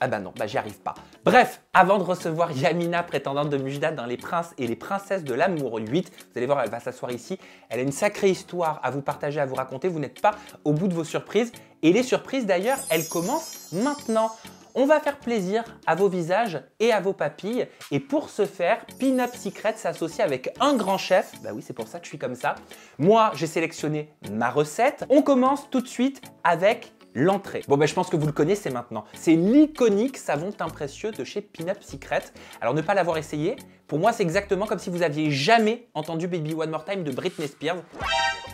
Ah bah non, bah j'y arrive pas. Bref, avant de recevoir Yamina, prétendante de Mujda dans Les Princes et les Princesses de l'Amour 8, vous allez voir, elle va s'asseoir ici. Elle a une sacrée histoire à vous partager, à vous raconter. Vous n'êtes pas au bout de vos surprises. Et les surprises d'ailleurs, elles commencent maintenant. On va faire plaisir à vos visages et à vos papilles. Et pour ce faire, Pin-Up Secret s'associe avec un grand chef. Bah oui, c'est pour ça que je suis comme ça. Moi, j'ai sélectionné ma recette. On commence tout de suite avec l'entrée. Bon ben je pense que vous le connaissez maintenant. C'est l'iconique savon teint précieux de chez Pinup Secret. Alors ne pas l'avoir essayé, pour moi c'est exactement comme si vous aviez jamais entendu Baby One More Time de Britney Spears.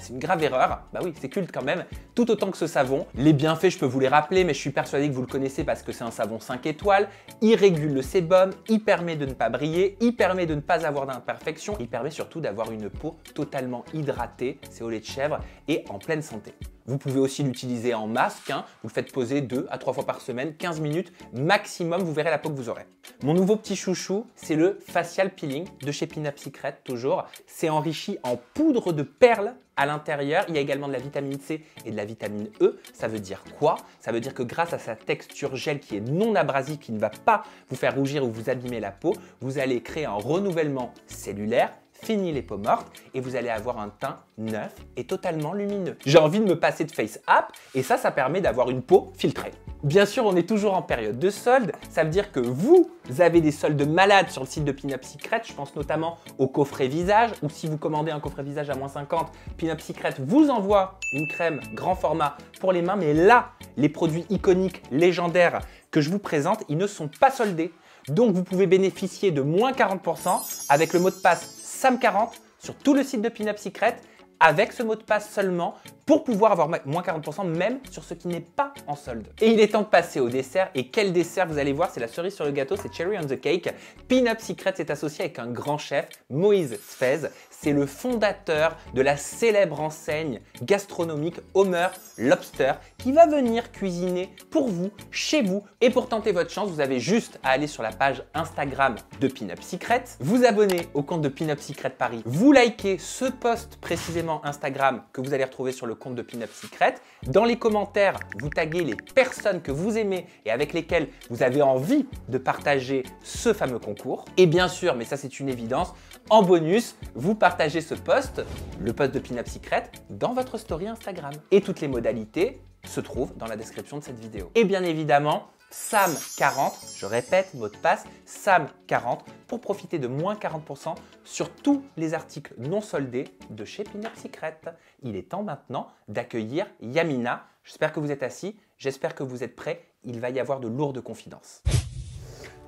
C'est une grave erreur, bah oui c'est culte quand même, tout autant que ce savon. Les bienfaits je peux vous les rappeler mais je suis persuadé que vous le connaissez parce que c'est un savon 5 étoiles, il régule le sébum, il permet de ne pas briller, il permet de ne pas avoir d'imperfection, il permet surtout d'avoir une peau totalement hydratée, c'est au lait de chèvre et en pleine santé. Vous pouvez aussi l'utiliser en masque, hein. vous le faites poser deux à trois fois par semaine, 15 minutes maximum, vous verrez la peau que vous aurez. Mon nouveau petit chouchou, c'est le facial peeling de chez Pina Secret, toujours. C'est enrichi en poudre de perles à l'intérieur. Il y a également de la vitamine C et de la vitamine E. Ça veut dire quoi Ça veut dire que grâce à sa texture gel qui est non abrasive, qui ne va pas vous faire rougir ou vous abîmer la peau, vous allez créer un renouvellement cellulaire fini les peaux mortes et vous allez avoir un teint neuf et totalement lumineux. J'ai envie de me passer de Face up, et ça, ça permet d'avoir une peau filtrée. Bien sûr, on est toujours en période de solde, Ça veut dire que vous avez des soldes malades sur le site de Pin-Up Secret. Je pense notamment au coffret visage ou si vous commandez un coffret visage à moins 50, Pin-Up Secret vous envoie une crème grand format pour les mains. Mais là, les produits iconiques, légendaires que je vous présente, ils ne sont pas soldés. Donc vous pouvez bénéficier de moins 40% avec le mot de passe SAM40 sur tout le site de Pinup Secret avec ce mot de passe seulement pour pouvoir avoir moins 40% même sur ce qui n'est pas en solde. Et il est temps de passer au dessert. Et quel dessert vous allez voir, c'est la cerise sur le gâteau, c'est Cherry on the Cake. pin Secret s'est associé avec un grand chef, Moïse Sfez c'est le fondateur de la célèbre enseigne gastronomique Homer Lobster qui va venir cuisiner pour vous, chez vous. Et pour tenter votre chance, vous avez juste à aller sur la page Instagram de Pinup Secret, vous abonner au compte de Pinup Secret Paris, vous likez ce post précisément Instagram que vous allez retrouver sur le compte de Pinup Secret. Dans les commentaires, vous taguez les personnes que vous aimez et avec lesquelles vous avez envie de partager ce fameux concours. Et bien sûr, mais ça c'est une évidence, en bonus, vous partagez ce post, le post de Pinup Secret, dans votre story Instagram. Et toutes les modalités se trouvent dans la description de cette vidéo. Et bien évidemment, SAM40, je répète, mot de passe, SAM40 pour profiter de moins 40% sur tous les articles non soldés de chez Pinap Secret. Il est temps maintenant d'accueillir Yamina. J'espère que vous êtes assis, j'espère que vous êtes prêts. Il va y avoir de lourdes confidences.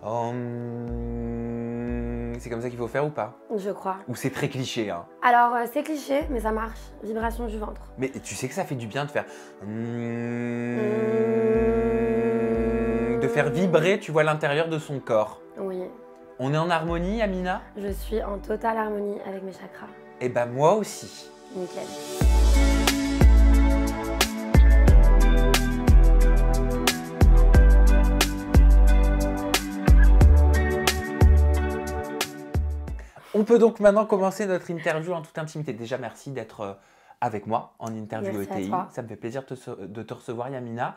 Hum c'est comme ça qu'il faut faire ou pas Je crois. Ou c'est très cliché hein Alors euh, c'est cliché, mais ça marche. Vibration du ventre. Mais tu sais que ça fait du bien de faire. Mmh. De faire vibrer, tu vois, l'intérieur de son corps. Oui. On est en harmonie, Amina Je suis en totale harmonie avec mes chakras. Et eh bah ben, moi aussi. Nickel. On peut donc maintenant commencer notre interview en toute intimité. Déjà, merci d'être euh, avec moi en interview e Ça me fait plaisir de te recevoir, Yamina.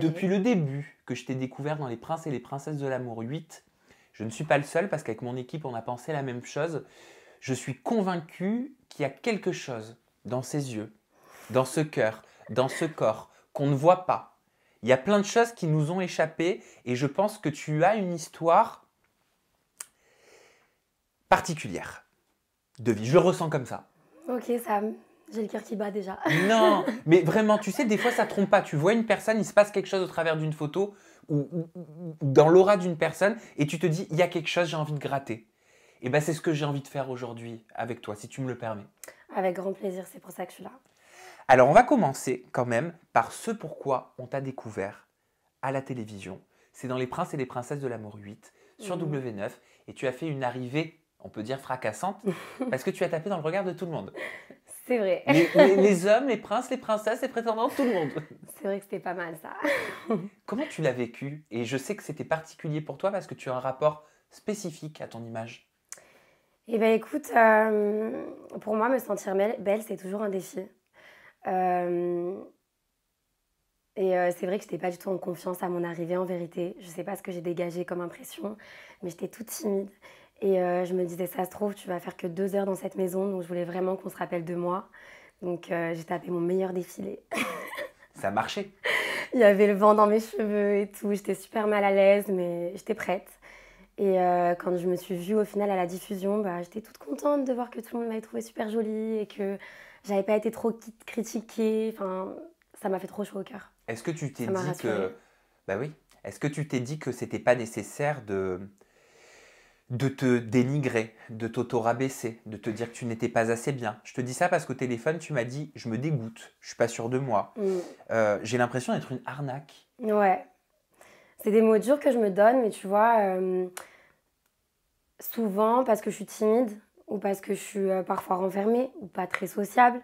depuis le début que je t'ai découvert dans Les Princes et les Princesses de l'amour 8, je ne suis pas le seul parce qu'avec mon équipe, on a pensé la même chose. Je suis convaincu qu'il y a quelque chose dans ses yeux, dans ce cœur, dans ce corps qu'on ne voit pas. Il y a plein de choses qui nous ont échappé et je pense que tu as une histoire particulière de vie. Je le ressens comme ça. Ok, Sam. J'ai le cœur qui bat déjà. non, mais vraiment, tu sais, des fois ça trompe pas. Tu vois une personne, il se passe quelque chose au travers d'une photo ou, dans l'aura d'une personne et tu te dis, il y a quelque chose, j'ai envie de gratter. Et eh bien, c'est ce que j'ai envie de faire aujourd'hui avec toi, si tu me le permets. Avec grand plaisir, c'est pour ça que je suis là. Alors, on va commencer quand même par ce pourquoi on t'a découvert à la télévision. C'est dans Les Princes et les Princesses de l'amour 8 sur mhm. W9 et tu as fait une arrivée on peut dire fracassante, parce que tu as tapé dans le regard de tout le monde. C'est vrai. Les, hommes, les princes, les princesses, les prétendants, tout le monde. C'est vrai que c'était pas mal ça. Comment tu l'as vécu Et je sais que c'était particulier pour toi parce que tu as un rapport spécifique à ton image. Eh bien écoute, euh, pour moi, me sentir belle, c'est toujours un défi. Euh, et euh, c'est vrai que je n'étais pas du tout en confiance à mon arrivée en vérité. Je ne sais pas ce que j'ai dégagé comme impression, mais j'étais toute timide. Et euh, je me disais, ça se trouve, tu vas faire que deux heures dans cette maison, donc je voulais vraiment qu'on se rappelle de moi. Donc euh, j'ai tapé mon meilleur défilé. ça marchait Il y avait le vent dans mes cheveux et tout, j'étais super mal à l'aise, mais j'étais prête. Et euh, quand je me suis vue au final à la diffusion, bah, j'étais toute contente de voir que tout le monde m'avait trouvé super jolie et que j'avais pas été trop critiquée. Enfin, ça m'a fait trop chaud au cœur. Est-ce que tu t'es dit que. Bah oui. Est-ce que tu t'es dit que c'était pas nécessaire de de te dénigrer, de t'auto-rabaisser, de te dire que tu n'étais pas assez bien. Je te dis ça parce qu'au téléphone, tu m'as dit je me dégoûte, je suis pas sûre de moi. Mm. Euh, j'ai l'impression d'être une arnaque. Ouais. C'est des mots durs que je me donne, mais tu vois, euh, souvent parce que je suis timide ou parce que je suis euh, parfois renfermée ou pas très sociable,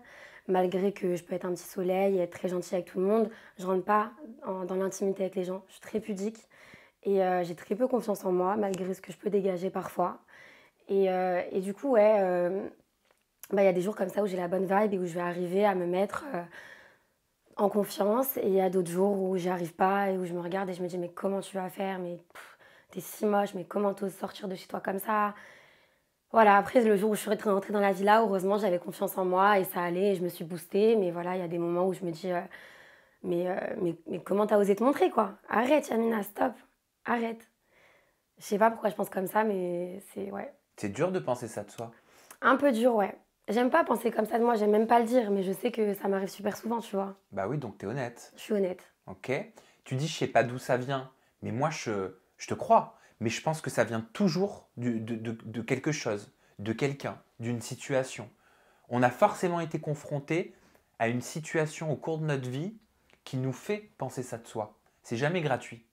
malgré que je peux être un petit soleil et être très gentille avec tout le monde, je rentre pas dans l'intimité avec les gens. Je suis très pudique. Et euh, j'ai très peu confiance en moi, malgré ce que je peux dégager parfois. Et, euh, du coup, ouais, euh, bah, il y a des jours comme ça où j'ai la bonne vibe et où je vais arriver à me mettre en confiance. Et il y a d'autres jours où j'y arrive pas et où je me regarde et je me dis, mais comment tu vas faire Mais t'es si moche, mais comment t'oses sortir de chez toi comme ça voilà, après le jour où je suis rentrée dans la villa, heureusement j'avais confiance en moi et ça allait et je me suis boostée. Mais voilà, il y a des moments où je me dis, mais, mais, comment t'as osé te montrer quoi Arrête Yamina, stop arrête. Je sais pas pourquoi je pense comme ça, mais c'est. Ouais. C'est dur de penser ça de soi Un peu dur, ouais. J'aime pas penser comme ça de moi, j'aime même pas le dire, mais je sais que ça m'arrive super souvent, tu vois. Bah oui, donc tu es honnête. Je suis honnête. Ok. Tu dis, je sais pas d'où ça vient, mais moi, je, je te crois. Mais je pense que ça vient toujours de, de, quelque chose, de quelqu'un, d'une situation. On a forcément été confronté à une situation au cours de notre vie qui nous fait penser ça de soi. C'est jamais gratuit.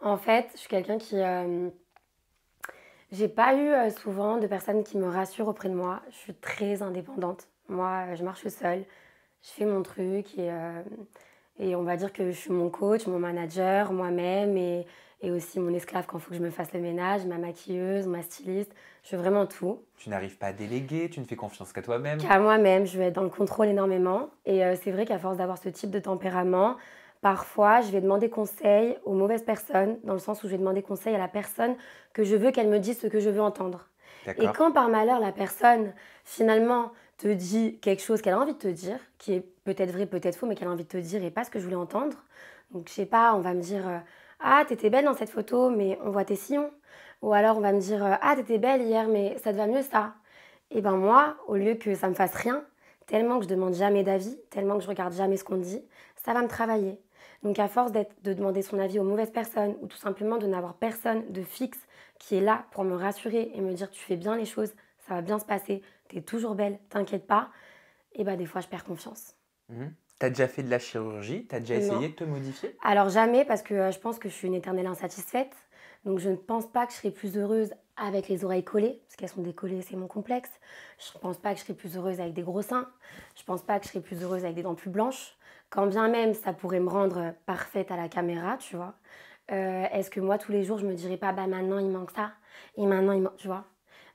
En fait, je suis quelqu'un qui. Euh, j'ai pas eu euh, souvent de personnes qui me rassurent auprès de moi. Je suis très indépendante. Moi, euh, je marche seule, je fais mon truc et, et on va dire que je suis mon coach, mon manager, moi-même et, aussi mon esclave quand il faut que je me fasse le ménage, ma maquilleuse, ma styliste. Je fais vraiment tout. Tu n'arrives pas à déléguer, tu ne fais confiance qu'à toi-même. À moi-même, je vais être dans le contrôle énormément. Et c'est vrai qu'à force d'avoir ce type de tempérament, Parfois, je vais demander conseil aux mauvaises personnes, dans le sens où je vais demander conseil à la personne que je veux qu'elle me dise ce que je veux entendre. Et quand par malheur la personne finalement te dit quelque chose qu'elle a envie de te dire, qui est peut-être vrai, peut-être faux, mais qu'elle a envie de te dire et pas ce que je voulais entendre, donc je sais pas, on va me dire Ah, Ah, t'étais belle dans cette photo, mais on voit tes sillons. Ou alors on va me dire euh, Ah, t'étais belle hier, mais ça te va mieux ça. Et eh ben moi, au lieu que ça me fasse rien, tellement que je demande jamais d'avis, tellement que je regarde jamais ce qu'on dit, ça va me travailler. Donc à force de demander son avis aux mauvaises personnes ou tout simplement de n'avoir personne de fixe qui est là pour me rassurer et me dire tu fais bien les choses, ça va bien se passer, t'es toujours belle, t'inquiète pas, et eh bah ben, des fois je perds confiance. Tu mhm. T'as déjà fait de la chirurgie T'as déjà essayé de te modifier Alors jamais parce que euh, je pense que je suis une éternelle insatisfaite. Donc je ne pense pas que je serai plus heureuse avec les oreilles collées, parce qu'elles sont décollées, c'est mon complexe. Je ne pense pas que je serai plus heureuse avec des gros seins. Je ne pense pas que je serai plus heureuse avec des dents plus blanches quand bien même ça pourrait me rendre parfaite à la caméra, tu vois, euh, est-ce que moi tous les jours je me dirais pas bah maintenant il manque ça et maintenant il manque, tu vois.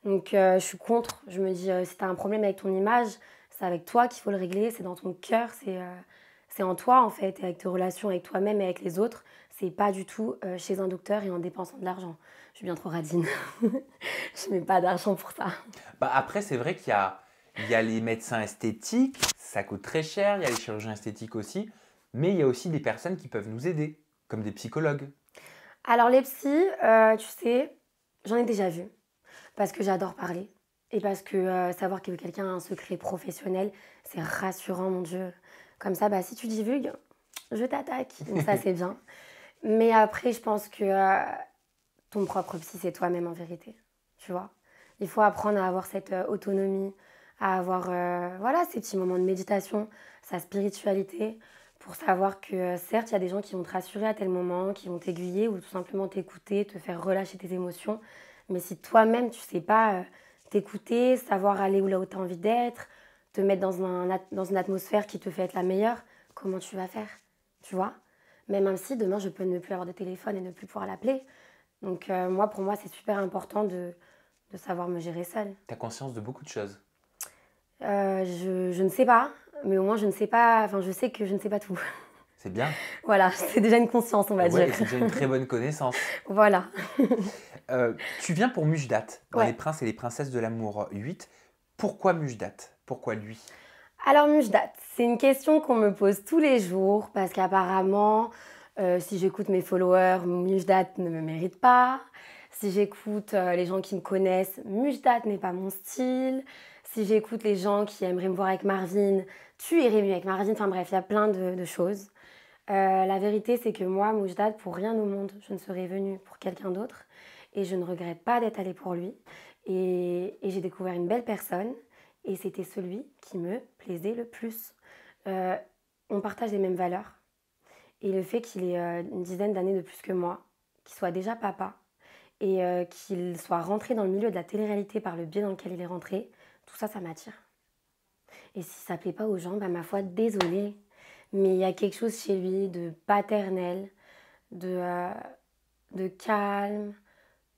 Donc euh, je suis contre, je me dis euh, si t'as un problème avec ton image, c'est avec toi qu'il faut le régler, c'est dans ton cœur, c'est euh, c'est en toi en fait, et avec tes relations avec toi-même et avec les autres, c'est pas du tout chez un docteur et en dépensant de l'argent. Je suis bien trop radine, je mets pas d'argent pour ça. Bah, après c'est vrai qu'il y a il y a les médecins esthétiques, ça coûte très cher, il y a les chirurgiens esthétiques aussi, mais il y a aussi des personnes qui peuvent nous aider, comme des psychologues. Alors les psys, euh, tu sais, j'en ai déjà vu, parce que j'adore parler, et parce que euh, savoir que quelqu'un a un secret professionnel, c'est rassurant, mon Dieu. Comme ça, bah, si tu divulgues, je t'attaque, ça c'est bien. Mais après, je pense que euh, ton propre psy, c'est toi-même en vérité, tu vois. Il faut apprendre à avoir cette autonomie, à avoir euh, voilà, ces petits moments de méditation, sa spiritualité, pour savoir que euh, certes, il y a des gens qui vont te rassurer à tel moment, qui vont t'aiguiller ou tout simplement t'écouter, te faire relâcher tes émotions. Mais si toi-même, tu sais pas euh, t'écouter, savoir aller où là où tu as envie d'être, te mettre dans, un, dans une atmosphère qui te fait être la meilleure, comment tu vas faire Tu vois même si demain, je peux ne plus avoir de téléphone et ne plus pouvoir l'appeler. Donc moi, pour moi, c'est super important de, de savoir me gérer seule. Tu as conscience de beaucoup de choses euh, je, ne sais pas, mais au moins je ne sais pas, enfin je sais que je ne sais pas tout. C'est bien. voilà, c'est déjà une conscience, on va dire. C'est déjà une très bonne connaissance. voilà. Euh, tu viens pour Mujdat, dans Les Princes et les Princesses de l'amour 8. Pourquoi Mujdat Pourquoi lui Alors Mujdat, c'est une question qu'on me pose tous les jours parce qu'apparemment, euh, si j'écoute mes followers, Mujdat ne me mérite pas. Si j'écoute les gens qui me connaissent, Mujdat n'est pas mon style si j'écoute les gens qui aimeraient me voir avec Marvin, tu irais mieux avec Marvin, enfin bref, il y a plein de, choses. Euh, la vérité, c'est que moi, Moujdad, pour rien au monde, je ne serais venue pour quelqu'un d'autre. Et je ne regrette pas d'être allée pour lui. Et, j'ai découvert une belle personne. Et c'était celui qui me plaisait le plus. Euh, on partage les mêmes valeurs. Et le fait qu'il ait euh, une dizaine d'années de plus que moi, qu'il soit déjà papa, et qu'il soit rentré dans le milieu de la télé-réalité par le biais dans lequel il est rentré, tout ça, ça m'attire. Et si ça plaît pas aux gens, bah ma foi, désolée. Mais il y a quelque chose chez lui de paternel, de, euh, calme,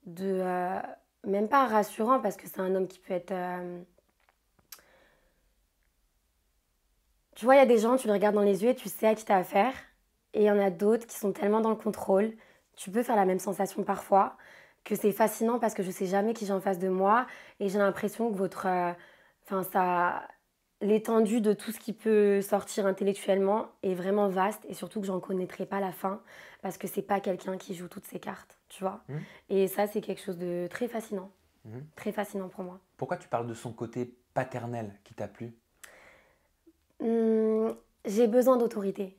de... Euh, même pas rassurant parce que c'est un homme qui peut être... Euh, tu vois, il y a des gens, tu les regardes dans les yeux et tu sais à qui t'as affaire. Et il y en a d'autres qui sont tellement dans le contrôle. Tu peux faire la même sensation parfois que c'est fascinant parce que je sais jamais qui j'ai en face de moi et j'ai l'impression que votre. Euh, enfin, ça. L'étendue de tout ce qui peut sortir intellectuellement est vraiment vaste et surtout que j'en connaîtrai pas la fin parce que c'est pas quelqu'un qui joue toutes ses cartes, tu vois. Mmh. Et ça, c'est quelque chose de très fascinant. Mmh. Très fascinant pour moi. Pourquoi tu parles de son côté paternel qui t'a plu mmh, J'ai besoin d'autorité.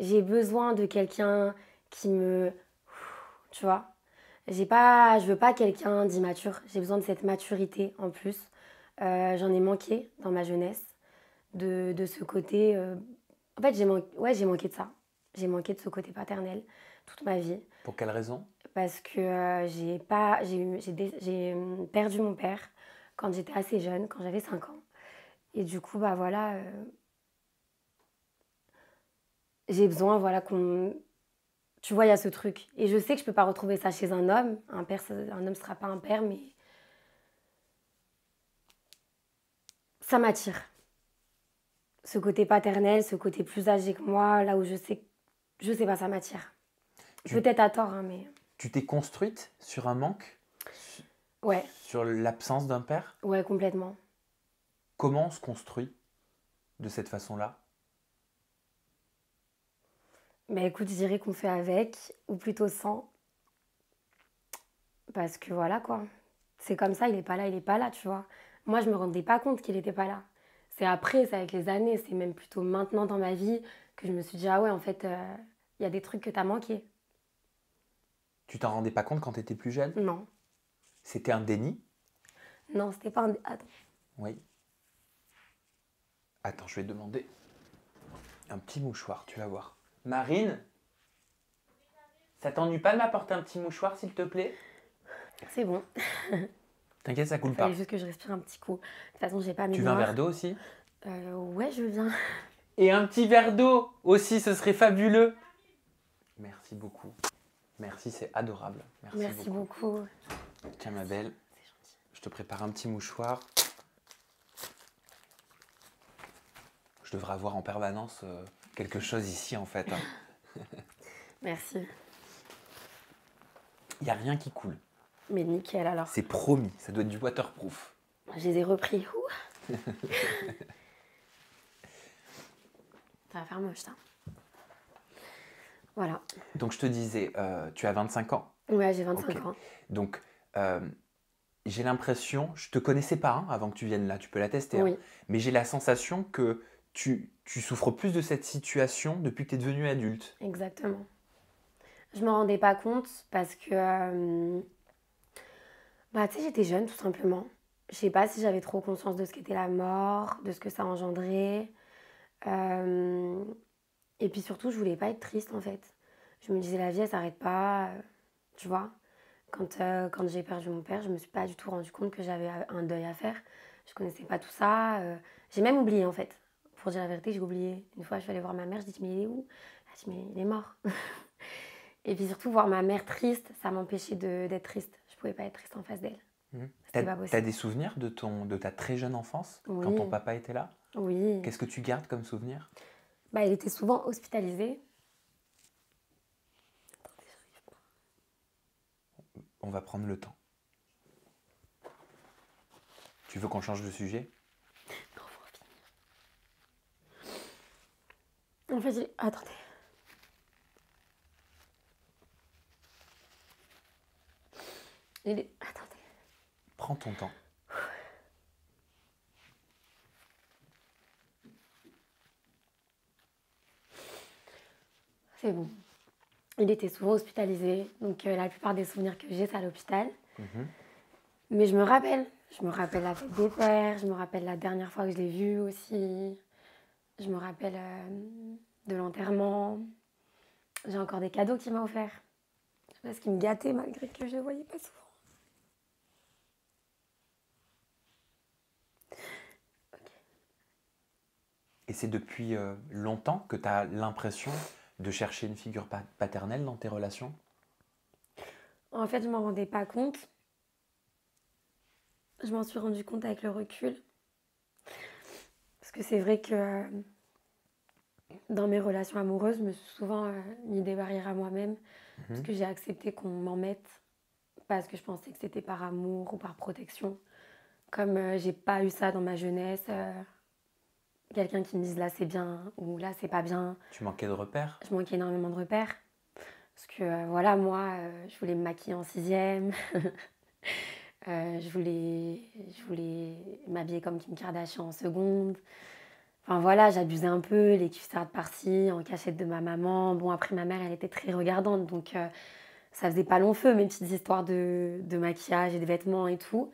J'ai besoin de quelqu'un qui me. Tu vois j'ai pas, je veux pas quelqu'un d'immature. J'ai besoin de cette maturité en plus. Euh, j'en ai manqué dans ma jeunesse, de, ce côté. Euh, en fait, j'ai manqué, ouais, j'ai manqué de ça. J'ai manqué de ce côté paternel toute ma vie. Pour quelle raison Parce que euh, j'ai pas, j'ai hum, perdu mon père quand j'étais assez jeune, quand j'avais 5 ans. Et du coup, bah voilà, j'ai besoin, voilà, qu'on tu vois, il y a ce truc. Et je sais que je ne peux pas retrouver ça chez un homme. Un père, un homme sera pas un père, mais ça m'attire. Ce côté paternel, ce côté plus âgé que moi, là où je sais, je sais pas, ça m'attire. je Peut-être à tort, hein, mais. Tu t'es construite sur un manque Ouais. Sur l'absence d'un père Ouais, complètement. Comment on se construit de cette façon-là mais bah, écoute, je dirais qu'on fait avec, ou plutôt sans. Parce que voilà quoi. C'est comme ça, il n'est pas là, il n'est pas là, tu vois. Moi, je me rendais pas compte qu'il n'était pas là. C'est après, c'est avec les années, c'est même plutôt maintenant dans ma vie que je me suis dit, ah ouais, en fait, euh, il y a des trucs que tu as manqué. Tu t'en rendais pas compte quand tu étais plus jeune Non. C'était un déni Non, c'était pas un. Attends. Oui. Attends, je vais demander un petit mouchoir, tu vas voir. Marine, ça t'ennuie pas de m'apporter un petit mouchoir, s'il te plaît C'est bon. T'inquiète, ça coule pas. juste que je respire un petit coup. De toute façon, j'ai pas mes Tu veux un verre d'eau aussi euh, Ouais, je viens. Et un petit verre d'eau aussi, ce serait fabuleux. Merci beaucoup. Merci, c'est adorable. Merci, beaucoup. Tiens, ma belle, je te prépare un petit mouchoir. Je devrais avoir en permanence euh, quelque chose ici, en fait. Hein. Merci. Il n'y a rien qui coule. Mais nickel alors. C'est promis, ça doit être du waterproof. Je les ai repris. ça va faire moche ça. Voilà. Donc je te disais, euh, tu as 25 ans. Oui, j'ai 25 ans. Donc euh, j'ai l'impression, je te connaissais pas hein, avant que tu viennes là, tu peux la tester. Hein. Oui. mais j'ai la sensation que tu, souffres plus de cette situation depuis que tu es devenu adulte. Exactement. Je m'en rendais pas compte parce que. Euh, bah, tu sais, j'étais jeune, tout simplement. Je sais pas si j'avais trop conscience de ce qu'était la mort, de ce que ça engendrait. Euh, et puis surtout, je voulais pas être triste, en fait. Je me disais, la vie, elle s'arrête pas. Euh, tu vois Quand, quand j'ai perdu mon père, je me suis pas du tout rendu compte que j'avais un deuil à faire. Je connaissais pas tout ça. j'ai même oublié, en fait pour dire la vérité, j'ai oublié. Une fois, je suis allée voir ma mère, je dis mais il est où Elle dit mais il est mort. et puis surtout, voir ma mère triste, ça m'empêchait d'être triste. Je pouvais pas être triste en face d'elle. Mhm. Tu as des souvenirs de, ton, de ta très jeune enfance, quand ton papa était là Oui. Qu'est-ce que tu gardes comme souvenir bah, Il était souvent hospitalisé. On va prendre le temps. Tu veux qu'on change de sujet En fait, il... attendez. Il est... Attendez. Prends ton temps. C'est bon. Il était souvent hospitalisé, donc euh, la plupart des souvenirs que j'ai, c'est à l'hôpital. Mhm. Mais je me rappelle, je me rappelle la fête des pères, je me rappelle la dernière fois que je l'ai vu aussi. Je me rappelle euh, de l'enterrement. J'ai encore des cadeaux qu'il m'a offerts. Parce qu'il me gâtait malgré que je ne voyais pas souvent. Et c'est depuis euh, longtemps que tu as l'impression de chercher une figure paternelle dans tes relations En fait, je m'en rendais pas compte. Je m'en suis rendu compte avec le recul que c'est vrai que euh, dans mes relations amoureuses, je me suis souvent euh, mis des barrières à moi-même, mhm. parce que j'ai accepté qu'on m'en mette, parce que je pensais que c'était par amour ou par protection. Comme euh, j'ai pas eu ça dans ma jeunesse, quelqu'un qui me dise là c'est bien ou là c'est pas bien. Tu manquais de repères Je manquais énormément de repères. Parce que voilà, moi, je voulais me maquiller en sixième. Euh, je voulais, m'habiller comme Kim Kardashian en seconde. Enfin voilà, j'abusais un peu, les cuissardes par-ci, en cachette de ma maman. Bon, après, ma mère, elle était très regardante, donc euh, ça faisait pas long feu, mes petites histoires de, maquillage et de vêtements et tout.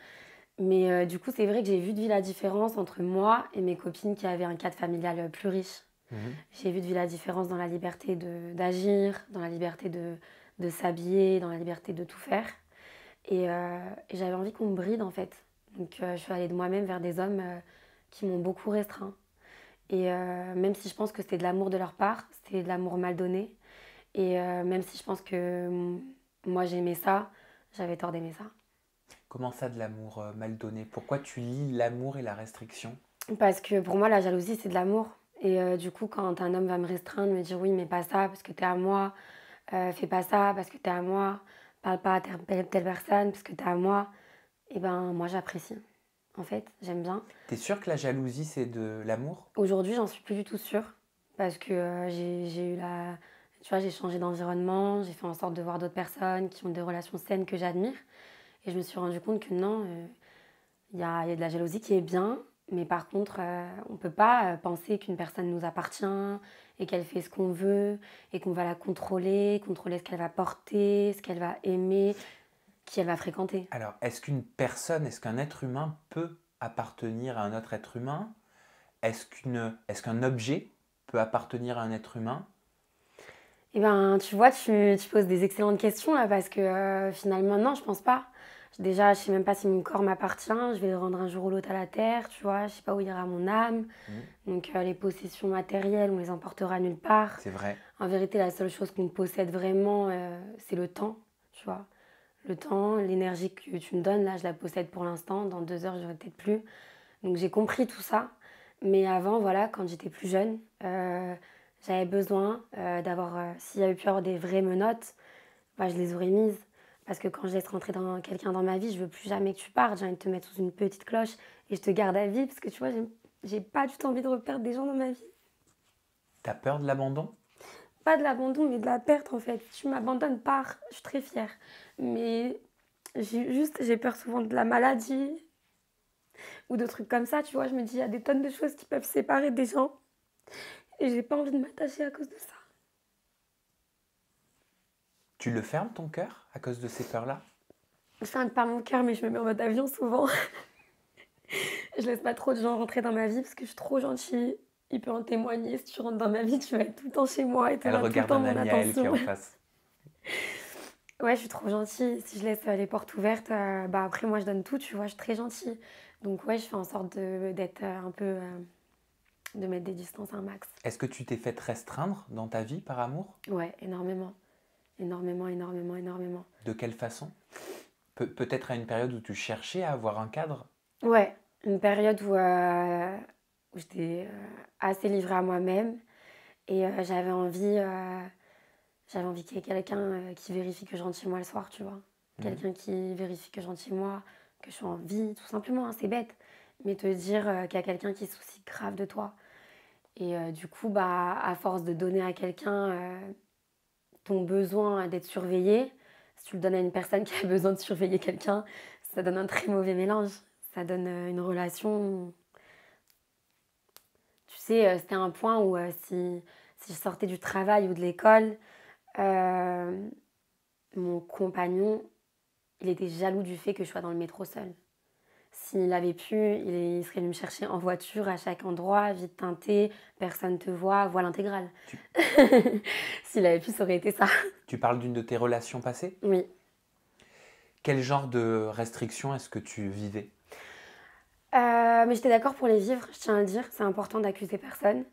Mais euh, du coup, c'est vrai que j'ai vu de vie la différence entre moi et mes copines qui avaient un cadre familial plus riche. Mhm. J'ai vu de vie la différence dans la liberté d'agir, dans la liberté de s'habiller, dans la liberté de tout faire. Euh, et, j'avais envie qu'on me bride en fait. Donc euh, je suis allée de moi-même vers des hommes euh, qui m'ont beaucoup restreint. Et même si je pense que c'était de l'amour de leur part, c'était de l'amour mal donné. Et même si je pense que moi j'aimais ça, j'avais tort d'aimer ça. Comment ça de l'amour mal donné Pourquoi tu lis l'amour et la restriction Parce que pour moi la jalousie c'est de l'amour. Et du coup, quand un homme va me restreindre, me dire oui, mais pas ça parce que t'es à moi, fais pas ça parce que t'es à moi, parle pas à telle, personne parce que t'es à moi, et eh ben moi j'apprécie. En fait, j'aime bien. T'es sûre que la jalousie c'est de l'amour Aujourd'hui, j'en suis plus du tout sûre parce que euh, j'ai eu la. Tu vois, j'ai changé d'environnement, j'ai fait en sorte de voir d'autres personnes qui ont des relations saines que j'admire. Et je me suis rendu compte que non, euh, il y, a, de la jalousie qui est bien, mais par contre, euh, on ne peut pas penser qu'une personne nous appartient et qu'elle fait ce qu'on veut et qu'on va la contrôler, contrôler ce qu'elle va porter, ce qu'elle va aimer, qui elle va fréquenter. Alors, est-ce qu'une personne, est-ce qu'un être humain peut appartenir à un autre être humain Est-ce qu'un est objet peut appartenir à un être humain Eh bien, tu vois, tu, poses des excellentes questions là parce que euh, finalement, non, je pense pas. Déjà, je sais même pas si mon corps m'appartient, je vais le rendre un jour ou l'autre à la terre, tu vois, je sais pas où ira mon âme. Mmh. Donc euh, les possessions matérielles, on les emportera nulle part. C'est vrai. En vérité, la seule chose qu'on possède vraiment, euh, c'est le temps, tu vois. Le temps, l'énergie que tu me donnes, là, je la possède pour l'instant, dans deux heures, j'aurai peut-être plus. Donc j'ai compris tout ça. Mais avant, voilà, quand j'étais plus jeune, euh, j'avais besoin d'avoir, s'il y avait pu avoir des vraies menottes, bah, je les aurais mises parce que quand je laisse rentrer dans quelqu'un dans ma vie, je veux plus jamais que tu partes. J'ai envie de te mettre sous une petite cloche et je te garde à vie parce que tu vois, j'ai pas du tout envie de reperdre des gens dans ma vie. T'as peur de l'abandon Pas de l'abandon, mais de la perte en fait. Tu m'abandonnes par, je suis très fière. Mais juste, j'ai peur souvent de la maladie ou de trucs comme ça. Tu vois, je me dis, il y a des tonnes de choses qui peuvent séparer des gens et j'ai pas envie de m'attacher à cause de ça. Tu le fermes ton cœur à cause de ces peurs-là Je ferme pas mon cœur, mais je me mets en mode avion souvent. je laisse pas trop de gens rentrer dans ma vie parce que je suis trop gentille. Il peut en témoigner. Si tu rentres dans ma vie, tu vas être tout le temps chez moi et regarde tout le temps elle qui est en face. ouais, je suis trop gentille. Si je laisse euh, les portes ouvertes, euh, bah après moi je donne tout, tu vois, je suis très gentille. Donc ouais, je fais en sorte d'être euh, un peu, de mettre des distances un max. Est-ce que tu t'es fait restreindre dans ta vie par amour Ouais, énormément énormément, énormément, énormément. De quelle façon Peut-être à une période où tu cherchais à avoir un cadre Ouais, une période où, euh, j'étais euh, assez livrée à moi-même et euh, j'avais envie, j'avais envie qu'il y ait quelqu'un qui vérifie que je rentre chez moi le soir, tu vois. Mmh. Quelqu'un qui vérifie que je rentre chez moi, que je suis en vie, tout simplement, hein, c'est bête. Mais te dire qu'il y a quelqu'un qui se soucie grave de toi. Et du coup, bah, à force de donner à quelqu'un ton besoin d'être surveillé, si tu le donnes à une personne qui a besoin de surveiller quelqu'un, ça donne un très mauvais mélange. Ça donne euh, une relation. Tu sais, euh, c'était un point où euh, si, si, je sortais du travail ou de l'école, mon compagnon, il était jaloux du fait que je sois dans le métro seule. S'il avait pu, il serait venu me chercher en voiture à chaque endroit, vite teinté, personne te voit, voile intégrale. S'il avait pu, ça aurait été ça. Tu parles d'une de tes relations passées Oui. Quel genre de restrictions est-ce que tu vivais euh, mais j'étais d'accord pour les vivre, je tiens à le dire, c'est important d'accuser personne.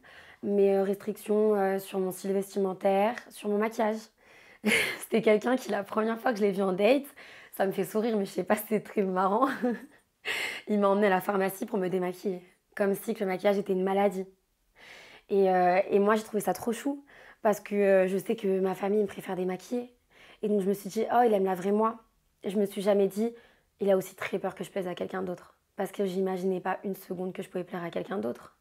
Mais euh, restrictions euh, sur mon style vestimentaire, sur mon maquillage. C'était quelqu'un qui, la première fois que je l'ai vu en date, ça me fait sourire, mais je sais pas, c'est très marrant. il m'a emmené à la pharmacie pour me démaquiller, comme si que le maquillage était une maladie. Et, euh, moi, j'ai trouvé ça trop chou, parce que euh, je sais que ma famille me préfère démaquiller. Et donc, je me suis dit, oh, il aime la vraie moi. Et je me suis jamais dit, il a aussi très peur que je plaise à quelqu'un d'autre. Parce que j'imaginais pas une seconde que je pouvais plaire à quelqu'un d'autre.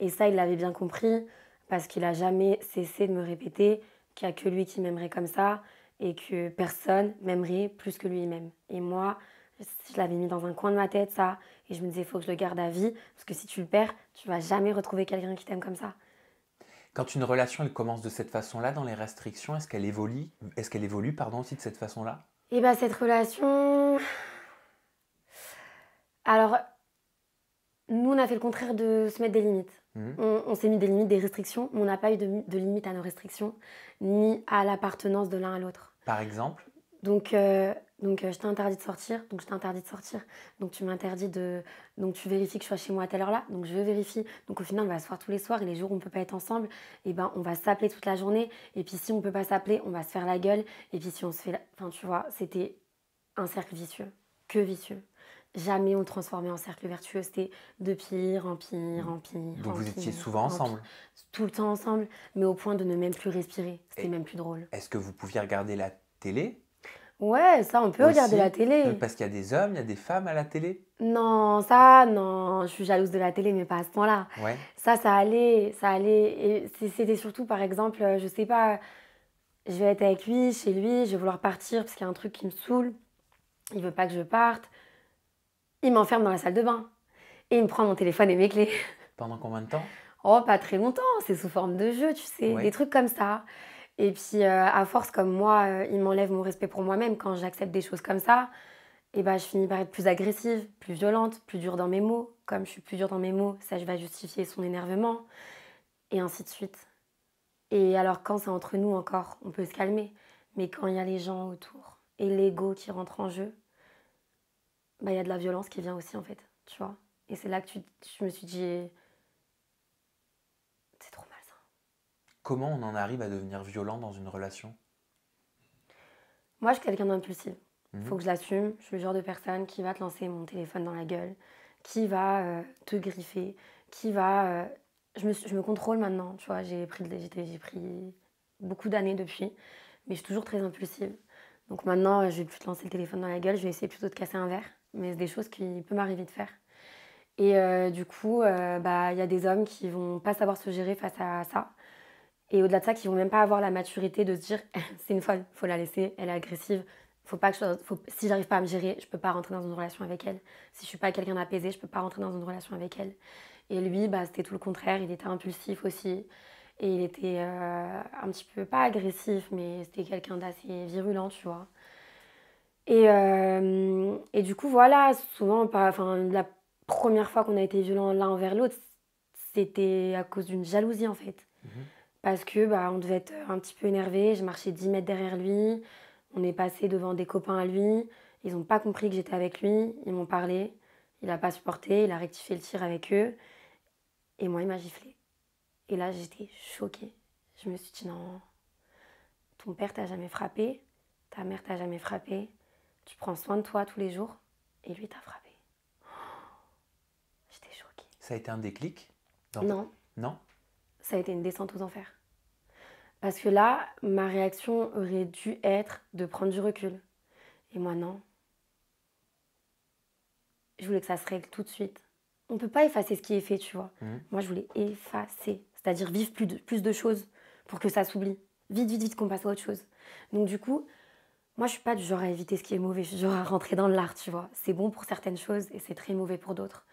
Et ça, il l'avait bien compris, parce qu'il a jamais cessé de me répéter qu'il n'y a que lui qui m'aimerait comme ça, et que personne m'aimerait plus que lui-même. Et moi, je l'avais mis dans un coin de ma tête, ça, et je me disais, faut que je le garde à vie, parce que si tu le perds, tu vas jamais retrouver quelqu'un qui t'aime comme ça. Quand une relation commence de cette façon-là, dans les restrictions, est-ce qu'elle évolue, est-ce qu'elle évolue, pardon, aussi de cette façon-là Eh bien, cette relation, alors nous on a fait le contraire de se mettre des limites. Mmh. On, s'est mis des limites, des restrictions, mais on n'a pas eu de, de limites à nos restrictions, ni à l'appartenance de l'un à l'autre. Par exemple donc, euh, donc euh, je t'ai interdit de sortir, donc je t'ai interdit de sortir. Donc tu m'interdis de. Donc tu vérifies que je sois chez moi à telle heure-là, donc je vérifie. Donc au final, on va se voir tous les soirs et les jours où on peut pas être ensemble, et eh ben on va s'appeler toute la journée. Et puis si on ne peut pas s'appeler, on va se faire la gueule. Et puis si on se fait. Enfin, tu vois, c'était un cercle vicieux. Que vicieux. Jamais on le transformait en cercle vertueux. C'était de pire en pire en pire. Donc en vous étiez souvent ensemble Tout le temps ensemble, mais au point de ne même plus respirer. C'était même plus drôle. Est-ce que vous pouviez regarder la télé Ouais, ça, on peut regarder la télé. Euh, parce qu'il y a des hommes, il y a des femmes à la télé. Non, ça, non, je suis jalouse de la télé, mais pas à ce point-là. Ouais. Ça, ça allait, ça allait. Et c'était surtout, par exemple, euh, je sais pas, je vais être avec lui, chez lui, je vais vouloir partir parce qu'il y a un truc qui me saoule. Il veut pas que je parte. Il m'enferme dans la salle de bain. Et il me prend mon téléphone et mes clés. Pendant combien de temps Oh, pas très longtemps. C'est sous forme de jeu, tu sais, des trucs comme ça. Et puis, euh, à force, comme moi, euh, il m'enlève mon respect pour moi-même quand j'accepte des choses comme ça. Et bah, je finis par être plus agressive, plus violente, plus dure dans mes mots. Comme je suis plus dure dans mes mots, ça je vais justifier son énervement, et ainsi de suite. Et alors, quand c'est entre nous encore, on peut se calmer. Mais quand il y a les gens autour et l'ego qui rentre en jeu, bah, il y a de la violence qui vient aussi, en fait. Tu vois Et c'est là que je me suis dit Comment on en arrive à devenir violent dans une relation Moi, je suis quelqu'un d'impulsif. Mhm. faut que je l'assume. Je suis le genre de personne qui va te lancer mon téléphone dans la gueule, qui va euh, te griffer, qui va. Euh, je, me, je, me, contrôle maintenant, tu vois. J'ai pris, j'ai pris beaucoup d'années depuis, mais je suis toujours très impulsive. Donc maintenant, je vais plus te lancer le téléphone dans la gueule, je vais essayer plutôt de casser un verre. Mais c'est des choses qui peuvent m'arriver de faire. Et euh, du coup, bah, il y a des hommes qui vont pas savoir se gérer face à ça et au-delà de ça, qui vont même pas avoir la maturité de se dire c'est une folle, faut la laisser, elle est agressive. Faut pas que je, faut, si j'arrive pas à me gérer, je peux pas rentrer dans une relation avec elle. Si je suis pas quelqu'un d'apaisé, je peux pas rentrer dans une relation avec elle. Et lui, bah, c'était tout le contraire, il était impulsif aussi. Et il était euh, un petit peu, pas agressif, mais c'était quelqu'un d'assez virulent, tu vois. Et, euh, et, du coup, voilà, souvent, enfin, la première fois qu'on a été violent l'un envers l'autre, c'était à cause d'une jalousie en fait. Mhm parce que bah, on devait être un petit peu énervé. Je marchais 10 mètres derrière lui. On est passé devant des copains à lui. Ils n'ont pas compris que j'étais avec lui. Ils m'ont parlé. Il n'a pas supporté. Il a rectifié le tir avec eux. Et moi, il m'a giflé. Et là, j'étais choquée. Je me suis dit non, ton père t'a jamais frappé. Ta mère t'a jamais frappé. Tu prends soin de toi tous les jours. Et lui t'a frappé. J'étais choquée. Ça a été un déclic Non. non ça a été une descente aux enfers. Parce que là, ma réaction aurait dû être de prendre du recul. Et moi, non. Je voulais que ça se règle tout de suite. On ne peut pas effacer ce qui est fait, tu vois. Mmh. Moi, je voulais effacer, c'est-à-dire vivre plus de, plus choses pour que ça s'oublie. Vite, vite, vite, qu'on passe à autre chose. Donc, du coup, moi, je suis pas du genre à éviter ce qui est mauvais, je suis du genre à rentrer dans l'art, tu vois. C'est bon pour certaines choses et c'est très mauvais pour d'autres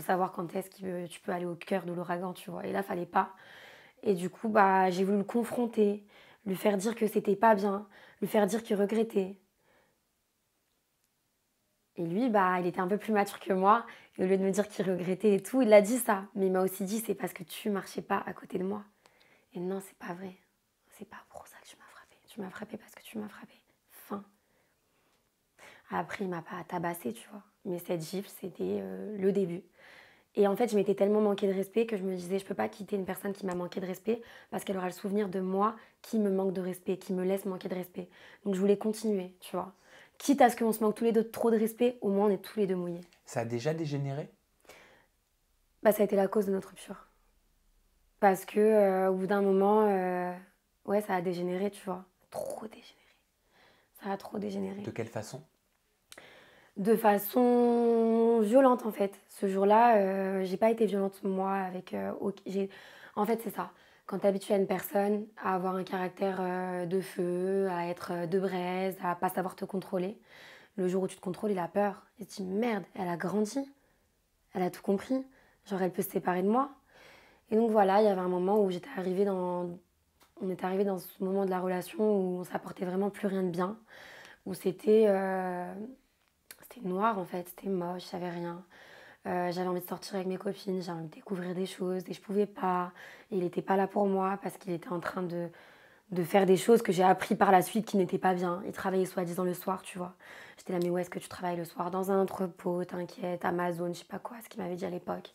savoir quand est-ce que tu peux aller au cœur de l'ouragan, tu vois. Et là, fallait pas. Et du coup, bah, j'ai voulu le confronter, lui faire dire que c'était pas bien, lui faire dire qu'il regrettait. Et lui, bah, il était un peu plus mature que moi. Et au lieu de me dire qu'il regrettait et tout, il a dit ça. Mais il m'a aussi dit c'est parce que tu marchais pas à côté de moi. Et non, c'est pas vrai. C'est pas pour ça que tu m'as frappé. Tu m'as frappé parce que tu m'as frappé. Fin. Après, il m'a pas tabassé, tu vois. Mais cette gifle, c'était euh, le début. Et en fait, je m'étais tellement manqué de respect que je me disais, je peux pas quitter une personne qui m'a manqué de respect parce qu'elle aura le souvenir de moi qui me manque de respect, qui me laisse manquer de respect. Donc je voulais continuer, tu vois. Quitte à ce qu'on se manque tous les deux trop de respect, au moins on est tous les deux mouillés. Ça a déjà dégénéré Bah ça a été la cause de notre rupture. Parce que euh, au bout d'un moment, euh, ouais, ça a dégénéré, tu vois. Trop dégénéré. Ça a trop dégénéré. De quelle façon de façon violente en fait. Ce jour-là, euh, j'ai pas été violente moi avec. Euh, en fait, c'est ça. Quand t'habitues à une personne à avoir un caractère euh, de feu, à être de braise, à pas savoir te contrôler, le jour où tu te contrôles, il a peur. Il se dit merde, elle a grandi, elle a tout compris. Genre elle peut se séparer de moi. Et donc voilà, il y avait un moment où j'étais arrivée dans, on est arrivé dans ce moment de la relation où on s'apportait vraiment plus rien de bien, où c'était c'était noir en fait, c'était moche, j'avais rien. Euh, j'avais envie de sortir avec mes copines, j'avais envie de découvrir des choses et je pouvais pas. il n'était pas là pour moi parce qu'il était en train de, faire des choses que j'ai appris par la suite qui n'étaient pas bien. Il travaillait soi-disant le soir, tu vois. J'étais là, mais où est-ce que tu travailles le soir Dans un entrepôt, t'inquiète, Amazon, je sais pas quoi, ce qu'il m'avait dit à l'époque.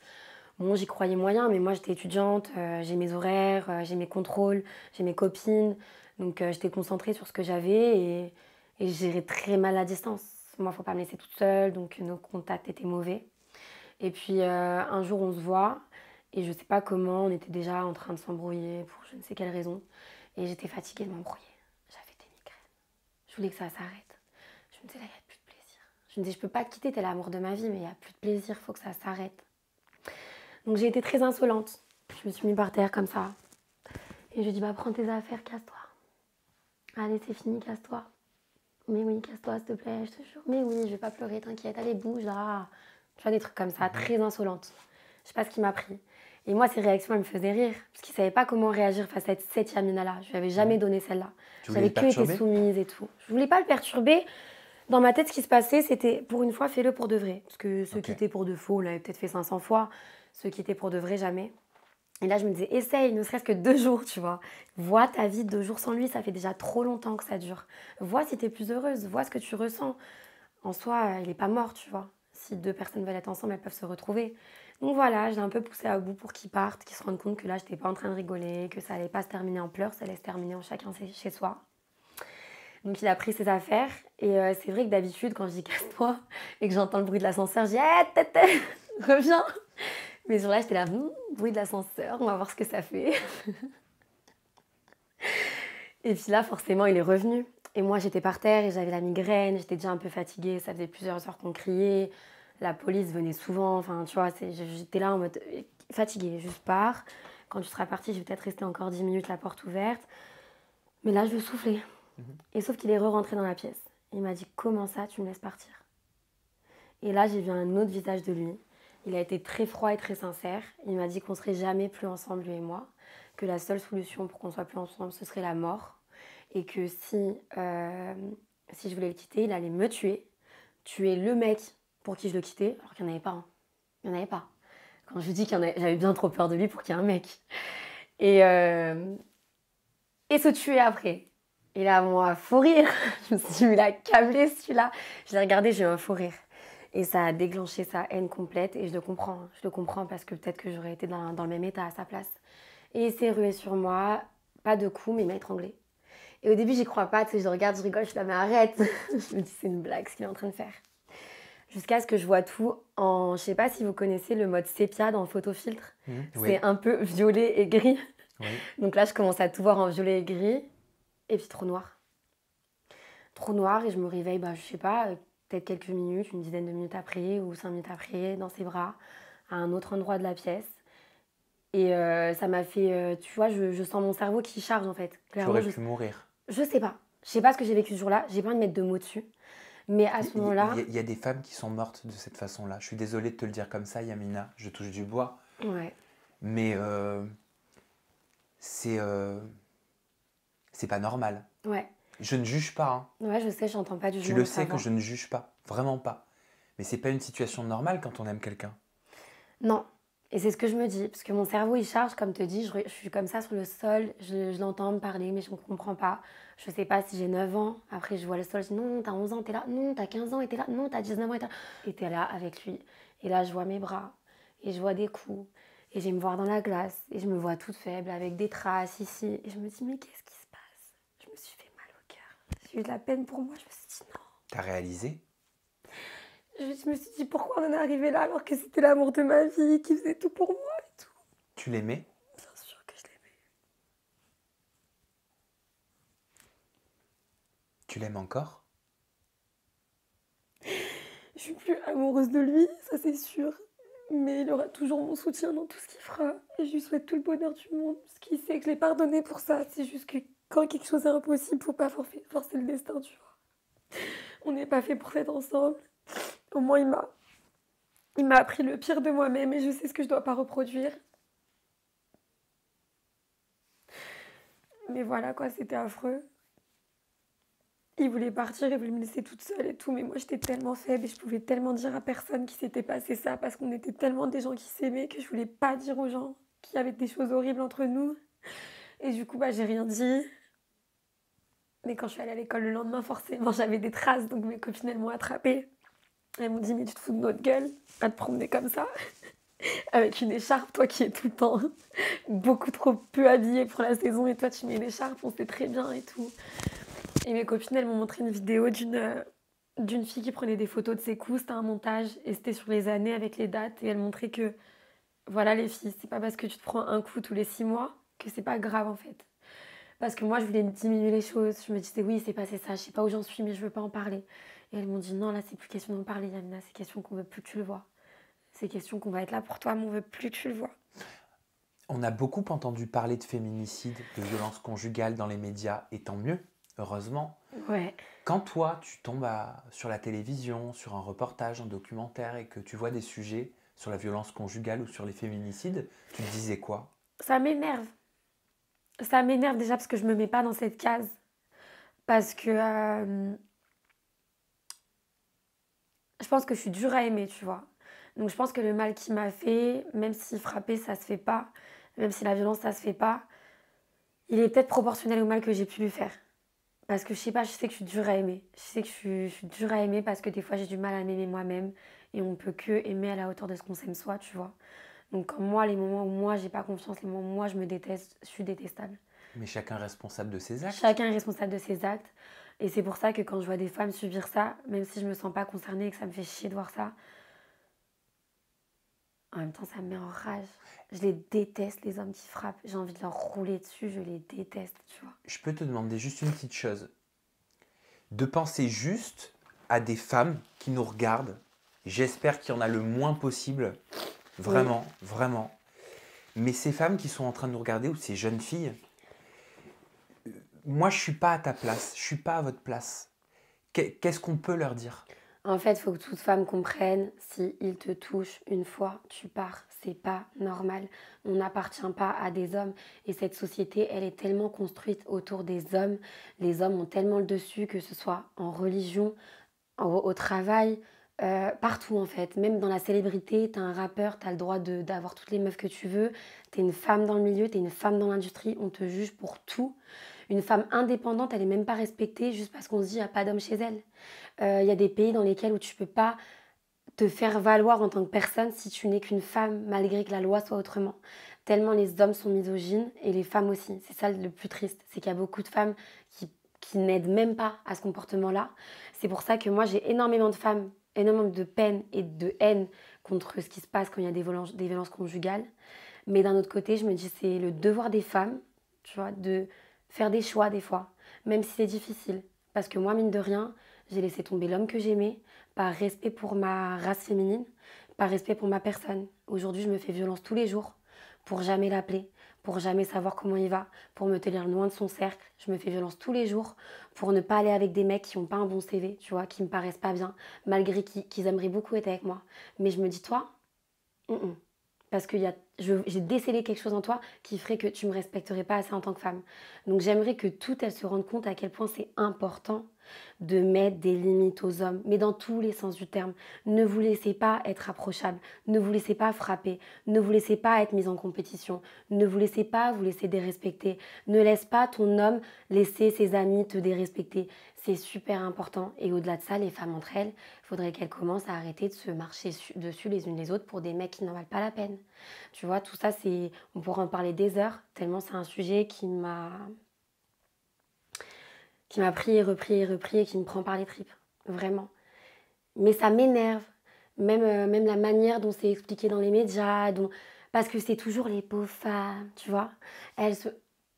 Bon, j'y croyais moyen, mais moi j'étais étudiante, euh, j'ai mes horaires, euh, j'ai mes contrôles, j'ai mes copines. Donc j'étais concentrée sur ce que j'avais et, et gérais très mal à distance moi, faut pas me laisser toute seule, donc nos contacts étaient mauvais. Et puis euh, un jour, on se voit, et je sais pas comment, on était déjà en train de s'embrouiller pour je ne sais quelle raison, et j'étais fatiguée de m'embrouiller. J'avais des migraines. Je voulais que ça s'arrête. Je me disais, là, il n'y a plus de plaisir. Je me disais, je peux pas quitter, t'es l'amour de ma vie, mais il n'y a plus de plaisir, faut que ça s'arrête. Donc j'ai été très insolente. Je me suis mise par terre comme ça. Et je lui ai dit, bah prends tes affaires, casse-toi. Allez, c'est fini, casse-toi. Mais oui, casse-toi, s'il te plaît, je te jure. Mais oui, je vais pas pleurer, t'inquiète, allez, bouge là. Tu vois, des trucs comme ça, mhm. très insolentes. Je sais pas ce qui m'a pris. Et moi, ces réactions, elles me faisaient rire. Parce qu'il savait pas comment réagir face à cette Yamina-là. Je lui avais jamais mhm. donné celle-là. J'avais que été soumise et tout. Je voulais pas le perturber. Dans ma tête, ce qui se passait, c'était pour une fois, fais-le pour de vrai. Parce que ceux qui étaient pour de faux, on l'avait peut-être fait 500 fois. Ceux qui étaient pour de vrai, jamais. Et là, je me disais, essaye, ne serait-ce que deux jours, tu vois. Vois ta vie deux jours sans lui, ça fait déjà trop longtemps que ça dure. Vois si tu es plus heureuse, vois ce que tu ressens. En soi, il n'est pas mort, tu vois. Si deux personnes veulent être ensemble, elles peuvent se retrouver. Donc voilà, j'ai un peu poussé à bout pour qu'il parte, qu'il se rende compte que là, je n'étais pas en train de rigoler, que ça allait pas se terminer en pleurs, ça allait se terminer en chacun chez soi. Donc il a pris ses affaires. Et euh, c'est vrai que d'habitude, quand je dis casse-toi et que j'entends le bruit de l'ascenseur, je dis hey, eh, tête, tête, reviens mais sur là, j'étais là, hmm, bruit de l'ascenseur, on va voir ce que ça fait. et puis là, forcément, il est revenu. Et moi, j'étais par terre et j'avais la migraine, j'étais déjà un peu fatiguée, ça faisait plusieurs heures qu'on criait. La police venait souvent, enfin, tu vois, j'étais là en mode euh, fatiguée, juste pars. Quand tu seras parti, je vais peut-être rester encore 10 minutes la porte ouverte. Mais là, je veux souffler. Mhm. Et sauf qu'il est re-rentré dans la pièce. Il m'a dit Comment ça, tu me laisses partir Et là, j'ai vu un autre visage de lui il a été très froid et très sincère. Il m'a dit qu'on serait jamais plus ensemble, lui et moi, que la seule solution pour qu'on soit plus ensemble, ce serait la mort, et que si, euh, si je voulais le quitter, il allait me tuer, tuer le mec pour qui je le quittais, alors qu'il n'y en avait pas. Hein. Il n'y en avait pas. Quand je dis qu'il y en avait, j'avais bien trop peur de lui pour qu'il y ait un mec. Et, euh, et se tuer après. Et là, moi, fou rire. Je me suis dit, il celui-là. Je l'ai regardé, j'ai eu un fou rire. Et ça a déclenché sa haine complète et je le comprends. Hein. Je le comprends parce que peut-être que j'aurais été dans, le même état à sa place. Et il s'est rué sur moi, pas de coup, mais il m'a étranglé. Et au début, j'y crois pas, tu sais, je regarde, je rigole, je suis là, arrête Je me dis, c'est une blague ce qu'il est en train de faire. Jusqu'à ce que je vois tout en. Je sais pas si vous connaissez le mode sépia dans photofiltre. Mmh, c'est un peu violet et gris. Donc là, je commence à tout voir en violet et gris, et puis trop noir. Trop noir, et je me réveille, bah, je sais pas, peut-être quelques minutes, une dizaine de minutes après ou cinq minutes après, dans ses bras, à un autre endroit de la pièce. Et euh, ça m'a fait, euh, tu vois, je, sens mon cerveau qui charge en fait. Clairement, J'aurais pu mourir. Je sais pas. Je sais pas ce que j'ai vécu ce jour-là. J'ai pas de mettre de mots dessus. Mais à ce moment-là. Il y, a des femmes qui sont mortes de cette façon-là. Je suis désolée de te le dire comme ça, Yamina. Je touche du bois. Ouais. Mais euh, c'est. c'est pas normal. Ouais. Je ne juge pas. Hein. Ouais, je sais, j'entends pas du tout. Tu le sais que je ne juge pas, vraiment pas. Mais c'est pas une situation normale quand on aime quelqu'un. Non. Et c'est ce que je me dis, parce que mon cerveau il charge, comme te dis, je, suis comme ça sur le sol, je, l'entends me parler, mais je ne comprends pas. Je ne sais pas si j'ai 9 ans, après je vois le sol, je dis non, t'as 11 ans, t'es là, non, t'as 15 ans, et t'es là, non, t'as 19 ans, et t'es là. Et là avec lui. Et là, je vois mes bras, et je vois des coups, et je me voir dans la glace, et je me vois toute faible, avec des traces ici. Et je me dis, mais qu'est-ce j'ai de la peine pour moi. Je me suis dit non. T'as réalisé je, me suis dit pourquoi on en est arrivé là alors que c'était l'amour de ma vie, qui faisait tout pour moi et tout. Tu l'aimais Bien sûr que je l'aimais. Tu l'aimes encore Je suis plus amoureuse de lui, ça c'est sûr. Mais il aura toujours mon soutien dans tout ce qu'il fera. Et je lui souhaite tout le bonheur du monde. Parce qu'il sait que je l'ai pardonné pour ça. C'est juste que quand quelque chose est impossible, faut pas forcer le destin, tu vois. On n'est pas fait pour être ensemble. Au moins, il m'a, il m'a appris le pire de moi-même et je sais ce que je dois pas reproduire. Mais voilà quoi, c'était affreux. Il voulait partir, il voulait me laisser toute seule et tout, mais moi j'étais tellement faible et je pouvais tellement dire à personne qu'il s'était passé ça parce qu'on était tellement des gens qui s'aimaient que je voulais pas dire aux gens qu'il y avait des choses horribles entre nous. Et du coup, bah, j'ai rien dit. Mais quand je suis allée à l'école le lendemain, forcément, j'avais des traces, donc mes copines, elles m'ont attrapée. Elles m'ont dit, mais tu te fous de notre gueule, à te promener comme ça, avec une écharpe, toi qui es tout le temps beaucoup trop peu habillée pour la saison, et toi tu mets écharpe on fait très bien et tout. Et mes copines, elles m'ont montré une vidéo d'une euh, d'une fille qui prenait des photos de ses coups, c'était un montage, et c'était sur les années avec les dates, et elle montrait que, voilà les filles, c'est pas parce que tu te prends un coup tous les six mois que c'est pas grave en fait. Parce que moi, je voulais diminuer les choses. Je me disais, oui, c'est passé ça, je sais pas où j'en suis, mais je veux pas en parler. Et elles m'ont dit, non, là, c'est plus question d'en parler, Yamina, c'est question qu'on ne veut plus que tu le vois. C'est question qu'on va être là pour toi, mais on veut plus que tu le vois. On a beaucoup entendu parler de féminicide, de violence conjugale dans les médias, et tant mieux, heureusement. Ouais. Quand toi, tu tombes sur la télévision, sur un reportage, un documentaire, et que tu vois des sujets sur la violence conjugale ou sur les féminicides, tu disais quoi Ça m'énerve ça m'énerve déjà parce que je me mets pas dans cette case. Parce que euh, je pense que je suis dure à aimer, tu vois. Donc je pense que le mal qu'il m'a fait, même si frapper ça se fait pas, même si la violence ça se fait pas, il est peut-être proportionnel au mal que j'ai pu lui faire. Parce que je sais pas, je sais que je suis dure à aimer. Je sais que je suis, dure à aimer parce que des fois j'ai du mal à m'aimer moi-même et on peut que aimer à la hauteur de ce qu'on s'aime soi, tu vois. Donc moi, les moments où moi, j'ai pas confiance, les moments où moi, je me déteste, je suis détestable. Mais chacun responsable de ses actes. Chacun est responsable de ses actes. Et c'est pour ça que quand je vois des femmes subir ça, même si je me sens pas concernée et que ça me fait chier de voir ça, en même temps, ça me met en rage. Je les déteste, les hommes qui frappent. J'ai envie de leur rouler dessus, je les déteste, tu vois. Je peux te demander juste une petite chose. De penser juste à des femmes qui nous regardent. J'espère qu'il y en a le moins possible Mm. Vraiment, vraiment. Mais ces femmes qui sont en train de nous regarder, ou ces jeunes filles, euh, moi, je suis pas à ta place, je suis pas à votre place. Qu'est-ce qu'on peut leur dire En fait, il faut que toute femme comprenne, si te touchent une fois, tu pars. C'est pas normal. On n'appartient pas à des hommes. Et cette société, elle est tellement construite autour des hommes. Les hommes ont tellement le dessus, que ce soit en religion, au travail, euh, partout en fait, même dans la célébrité, t'es un rappeur, tu as le droit d'avoir toutes les meufs que tu veux, tu es une femme dans le milieu, tu es une femme dans l'industrie, on te juge pour tout. Une femme indépendante, elle est même pas respectée juste parce qu'on se dit, il n'y a pas d'homme chez elle. Il euh, y a des pays dans lesquels où tu peux pas te faire valoir en tant que personne si tu n'es qu'une femme, malgré que la loi soit autrement. Tellement les hommes sont misogynes et les femmes aussi. C'est ça le plus triste, c'est qu'il y a beaucoup de femmes qui qui n'aident même pas à ce comportement-là. C'est pour ça que moi, j'ai énormément de femmes énormément de peine et de haine contre ce qui se passe quand il y a des violences, conjugales. Mais d'un autre côté, je me dis c'est le devoir des femmes, tu vois, de faire des choix des fois, même si c'est difficile. Parce que moi, mine de rien, j'ai laissé tomber l'homme que j'aimais par respect pour ma race féminine, par respect pour ma personne. Aujourd'hui, je me fais violence tous les jours pour jamais l'appeler, pour jamais savoir comment il va, pour me tenir loin de son cercle. Je me fais violence tous les jours pour ne pas aller avec des mecs qui n'ont pas un bon CV, tu vois, qui me paraissent pas bien, malgré qu'ils aimeraient beaucoup être avec moi. Mais je me dis, toi, parce que j'ai décelé quelque chose en toi qui ferait que tu me respecterais pas assez en tant que femme. Donc j'aimerais que toutes elles se rendent compte à quel point c'est important de mettre des limites aux hommes, mais dans tous les sens du terme. Ne vous laissez pas être approchable, ne vous laissez pas frapper, ne vous laissez pas être mis en compétition, ne vous laissez pas vous laisser dérespecter, ne laisse pas ton homme laisser ses amis te dérespecter. C'est super important. Et au-delà de ça, les femmes entre elles, il faudrait qu'elles commencent à arrêter de se marcher dessus les unes les autres pour des mecs qui n'en valent pas la peine. Tu vois, tout ça, c'est, on pourrait en parler des heures, tellement c'est un sujet qui m'a qui m'a pris et repris et repris et qui me prend par les tripes, vraiment. Mais ça m'énerve, même, euh, même la manière dont c'est expliqué dans les médias, dont... parce que c'est toujours les pauvres femmes, tu vois. Elles se...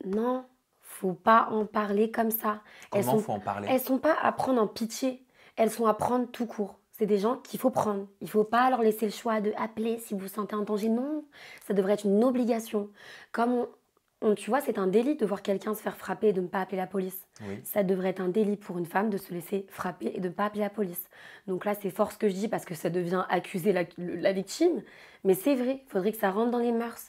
Non, faut pas en parler comme ça. Comment elles sont... faut en parler Elles sont pas à prendre en pitié, elles sont à prendre tout court. C'est des gens qu'il faut prendre. Il faut pas leur laisser le choix de appeler si vous vous sentez en danger. Non, ça devrait être une obligation. Comme tu vois, c'est un délit de voir quelqu'un se faire frapper et de ne pas appeler la police. Ça devrait être un délit pour une femme de se laisser frapper et de ne pas appeler la police. Donc là, c'est fort ce que je dis parce que ça devient accuser la, victime. Mais c'est vrai, il faudrait que ça rentre dans les mœurs.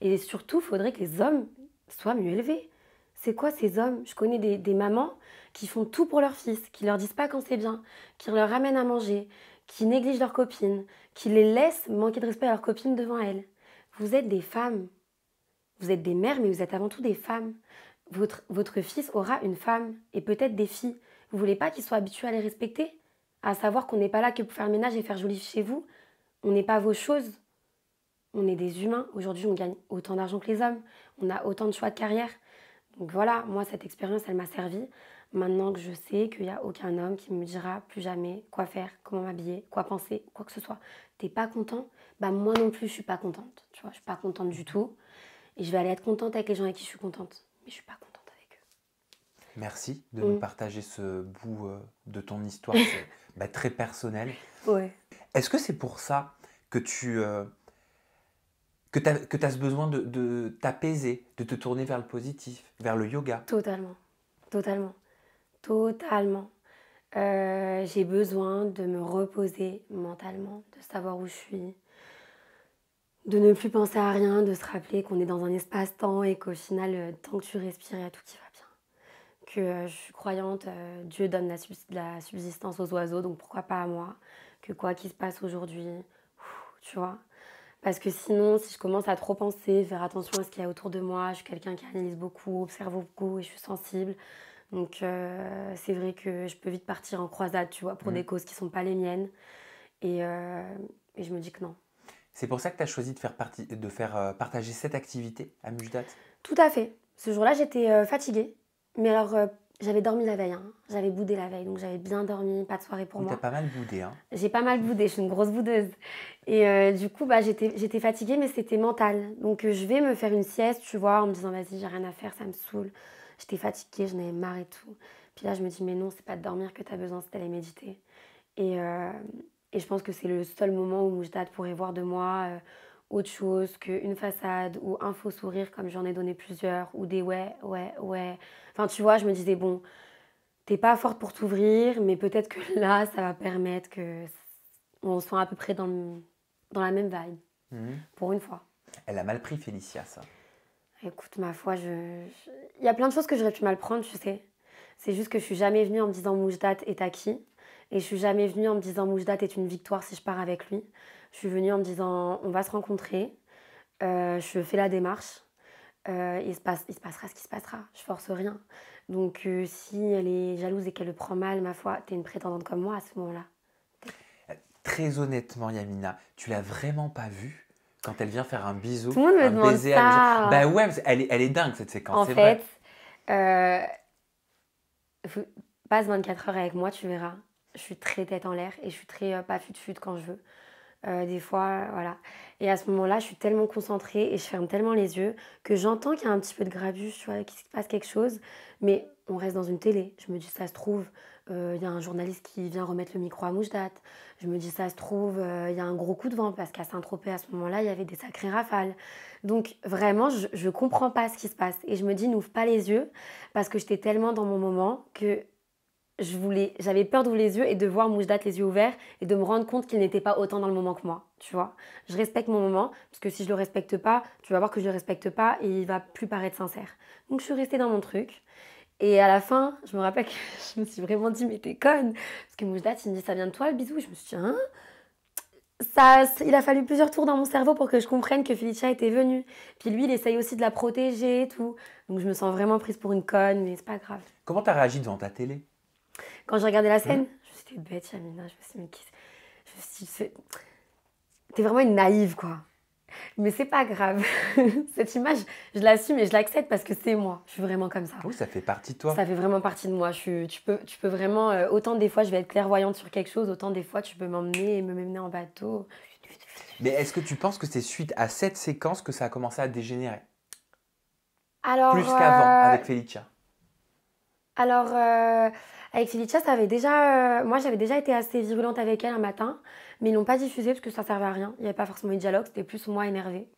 Et surtout, il faudrait que les hommes soient mieux élevés. C'est quoi ces hommes Je connais des, mamans qui font tout pour leur fils, qui leur disent pas quand c'est bien, qui leur amènent à manger, qui négligent leurs copines, qui les laissent manquer de respect à leurs copines devant elles. Vous êtes des femmes, vous êtes des mères, mais vous êtes avant tout des femmes. Votre, votre fils aura une femme et peut-être des filles. Vous voulez pas qu'ils soient habitués à les respecter À savoir qu'on n'est pas là que pour faire le ménage et faire joli chez vous. On n'est pas vos choses. On est des humains. Aujourd'hui, on gagne autant d'argent que les hommes. On a autant de choix de carrière. Donc voilà, moi, cette expérience, elle m'a servi. Maintenant que je sais qu'il n'y a aucun homme qui me dira plus jamais quoi faire, comment m'habiller, quoi penser, quoi que ce soit. T'es pas content Bah moi non plus, je suis pas contente. Tu vois, je suis pas contente du tout. Et je vais aller être contente avec les gens avec qui je suis contente. Mais je suis pas contente avec eux. Merci de nous mm. partager ce bout euh, de ton histoire bah, très personnel. Est-ce que c'est pour ça que tu euh, que as, as ce besoin de, t'apaiser, de te tourner vers le positif, vers le yoga Totalement. Totalement. Totalement. Euh, j'ai besoin de me reposer mentalement, de savoir où je suis, de ne plus penser à rien, de se rappeler qu'on est dans un espace-temps et qu'au final, euh, tant que tu respires, il y a tout qui va bien. Que euh, je suis croyante, euh, Dieu donne la, la, subsistance aux oiseaux, donc pourquoi pas à moi Que quoi qu'il se passe aujourd'hui, tu vois Parce que sinon, si je commence à trop penser, faire attention à ce qu'il y a autour de moi, je suis quelqu'un qui analyse beaucoup, observe beaucoup et je suis sensible. Donc c'est vrai que je peux vite partir en croisade, tu vois, pour mmh. des causes qui ne sont pas les miennes. et je me dis que non c'est pour ça que tu as choisi de faire, euh, partager cette activité à Mujdat Tout à fait. Ce jour-là, j'étais euh, fatiguée. Mais alors, euh, j'avais dormi la veille, hein. j'avais boudé la veille, donc j'avais bien dormi, pas de soirée pour moi. moi. T'as pas mal boudé, hein. J'ai pas mal boudé, je suis une grosse boudeuse. Et du coup, bah, j'étais fatiguée, mais c'était mental. Donc je vais me faire une sieste, tu vois, en me disant vas-y, j'ai rien à faire, ça me saoule. J'étais fatiguée, je avais marre et tout. Puis là, je me dis mais non, c'est pas de dormir que tu as besoin, c'est d'aller méditer. Et, et je pense que c'est le seul moment où Moujdat pourrait voir de moi euh, autre chose qu'une façade ou un faux sourire comme j'en ai donné plusieurs ou des ouais, ouais, ouais. Enfin, tu vois, je me disais, bon, t'es pas forte pour t'ouvrir, mais peut-être que là, ça va permettre que on soit à peu près dans, dans la même vibe, mhm. pour une fois. Elle a mal pris Félicia, ça. Écoute, ma foi, je, il y a plein de choses que j'aurais pu mal prendre, tu sais. C'est juste que je suis jamais venue en me disant Moujdat est acquis. Et je suis jamais venue en me disant Moujda, est une victoire si je pars avec lui. Je suis venue en me disant on va se rencontrer, euh, je fais la démarche, euh, il, se passe, il se passera ce qui se passera, je force rien. Donc euh, si elle est jalouse et qu'elle le prend mal, ma foi, t'es une prétendante comme moi à ce moment-là. Très honnêtement, Yamina, tu l'as vraiment pas vue quand elle vient faire un bisou, Tout le monde me bah ouais, elle est, elle est dingue cette séquence. En fait, passe 24 heures avec moi, tu verras je suis très tête en l'air et je suis très euh, pas fut-fut quand je veux. Euh, des fois, euh, voilà. Et à ce moment-là, je suis tellement concentrée et je ferme tellement les yeux que j'entends qu'il y a un petit peu de gravure, tu qu'il se passe quelque chose, mais on reste dans une télé. Je me dis, ça se trouve, il y a un journaliste qui vient remettre le micro à date Je me dis, ça se trouve, il y a un gros coup de vent parce qu'à Saint-Tropez, à ce moment-là, il y avait des sacrées rafales. Donc vraiment, je ne comprends pas ce qui se passe. Et je me dis, n'ouvre pas les yeux parce que j'étais tellement dans mon moment que je voulais, j'avais peur d'ouvrir les yeux et de voir Moujdat les yeux ouverts et de me rendre compte qu'il n'était pas autant dans le moment que moi, tu vois. Je respecte mon moment parce que si je le respecte pas, tu vas voir que je le respecte pas et il va plus paraître sincère. Donc je suis restée dans mon truc. Et à la fin, je me rappelle que je me suis vraiment dit, mais t'es conne Parce que Moujdat, il me dit, ça vient de toi le bisou Je me suis dit, hein ça, il a fallu plusieurs tours dans mon cerveau pour que je comprenne que Felicia était venue. Puis lui, il essaye aussi de la protéger et tout. Donc je me sens vraiment prise pour une conne, mais c'est pas grave. Comment t'as réagi devant ta télé quand j'ai regardé la scène, je me suis dit, bête, Yamina, je me suis dit, Je t'es vraiment une naïve, quoi. Mais c'est pas grave. Cette image, je l'assume et je l'accepte parce que c'est moi. Je suis vraiment comme ça. Oui, ça fait partie de toi. Ça fait vraiment partie de moi. Je suis, tu, peux, tu peux vraiment. Euh, autant des fois, je vais être clairvoyante sur quelque chose, autant des fois, tu peux m'emmener et me m'emmener en bateau. Mais est-ce que tu penses que c'est suite à cette séquence que ça a commencé à dégénérer Alors, Plus qu'avant, euh, avec Felicia. Alors, euh, avec Felicia, ça avait déjà, euh, moi j'avais déjà été assez virulente avec elle un matin, mais ils l'ont pas diffusé parce que ça servait à rien. Il n'y avait pas forcément eu de dialogue, c'était plus moi énervée.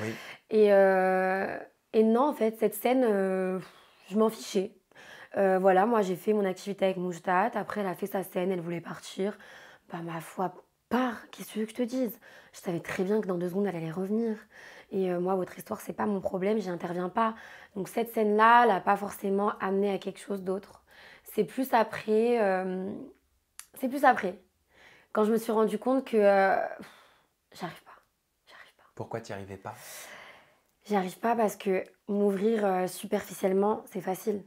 Oui. Et, euh, et, non, en fait, cette scène, je m'en fichais. voilà, moi j'ai fait mon activité avec Moujdat, après elle a fait sa scène, elle voulait partir. Bah, ma foi, pars, qu'est-ce que tu veux que je te dise Je savais très bien que dans deux secondes elle allait revenir. Et euh, moi, votre histoire, c'est pas mon problème, j'y interviens pas. Donc cette scène-là, elle n'a pas forcément amené à quelque chose d'autre. C'est plus après. Euh, c'est plus après. Quand je me suis rendu compte que euh, j'arrive pas. J'arrive pas. Pourquoi tu arrivais pas j'arrive pas parce que m'ouvrir superficiellement, c'est facile.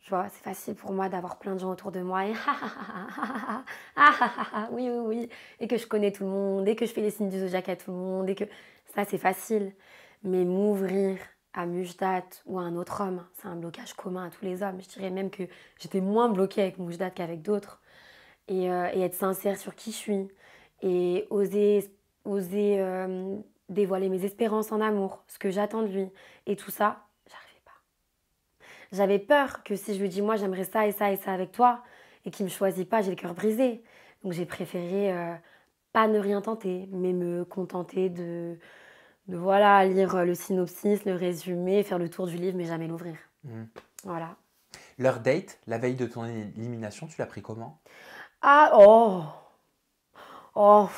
Tu vois, c'est facile pour moi d'avoir plein de gens autour de moi et ah, ah, ah, oui, oui, oui, et que je connais tout le monde, et que je fais les signes du Zojak à tout le monde, et que ça, c'est facile. Mais m'ouvrir à Mujdat ou à un autre homme, c'est un blocage commun à tous les hommes. Je dirais même que j'étais moins bloquée avec Mujdat qu'avec d'autres. Et, euh, être sincère sur qui je suis. Et oser, oser euh, dévoiler mes espérances en amour, ce que j'attends de lui. Et tout ça, j'arrivais pas. J'avais peur que si je lui dis moi j'aimerais ça et ça et ça avec toi, et qu'il me choisit pas, j'ai le cœur brisé. Donc j'ai préféré euh, pas ne rien tenter, mais me contenter de, de voilà, lire le synopsis, le résumé, faire le tour du livre, mais jamais l'ouvrir. Hmm. Voilà. Leur date, la veille de ton élimination, tu l'as pris comment Ah, oh Oh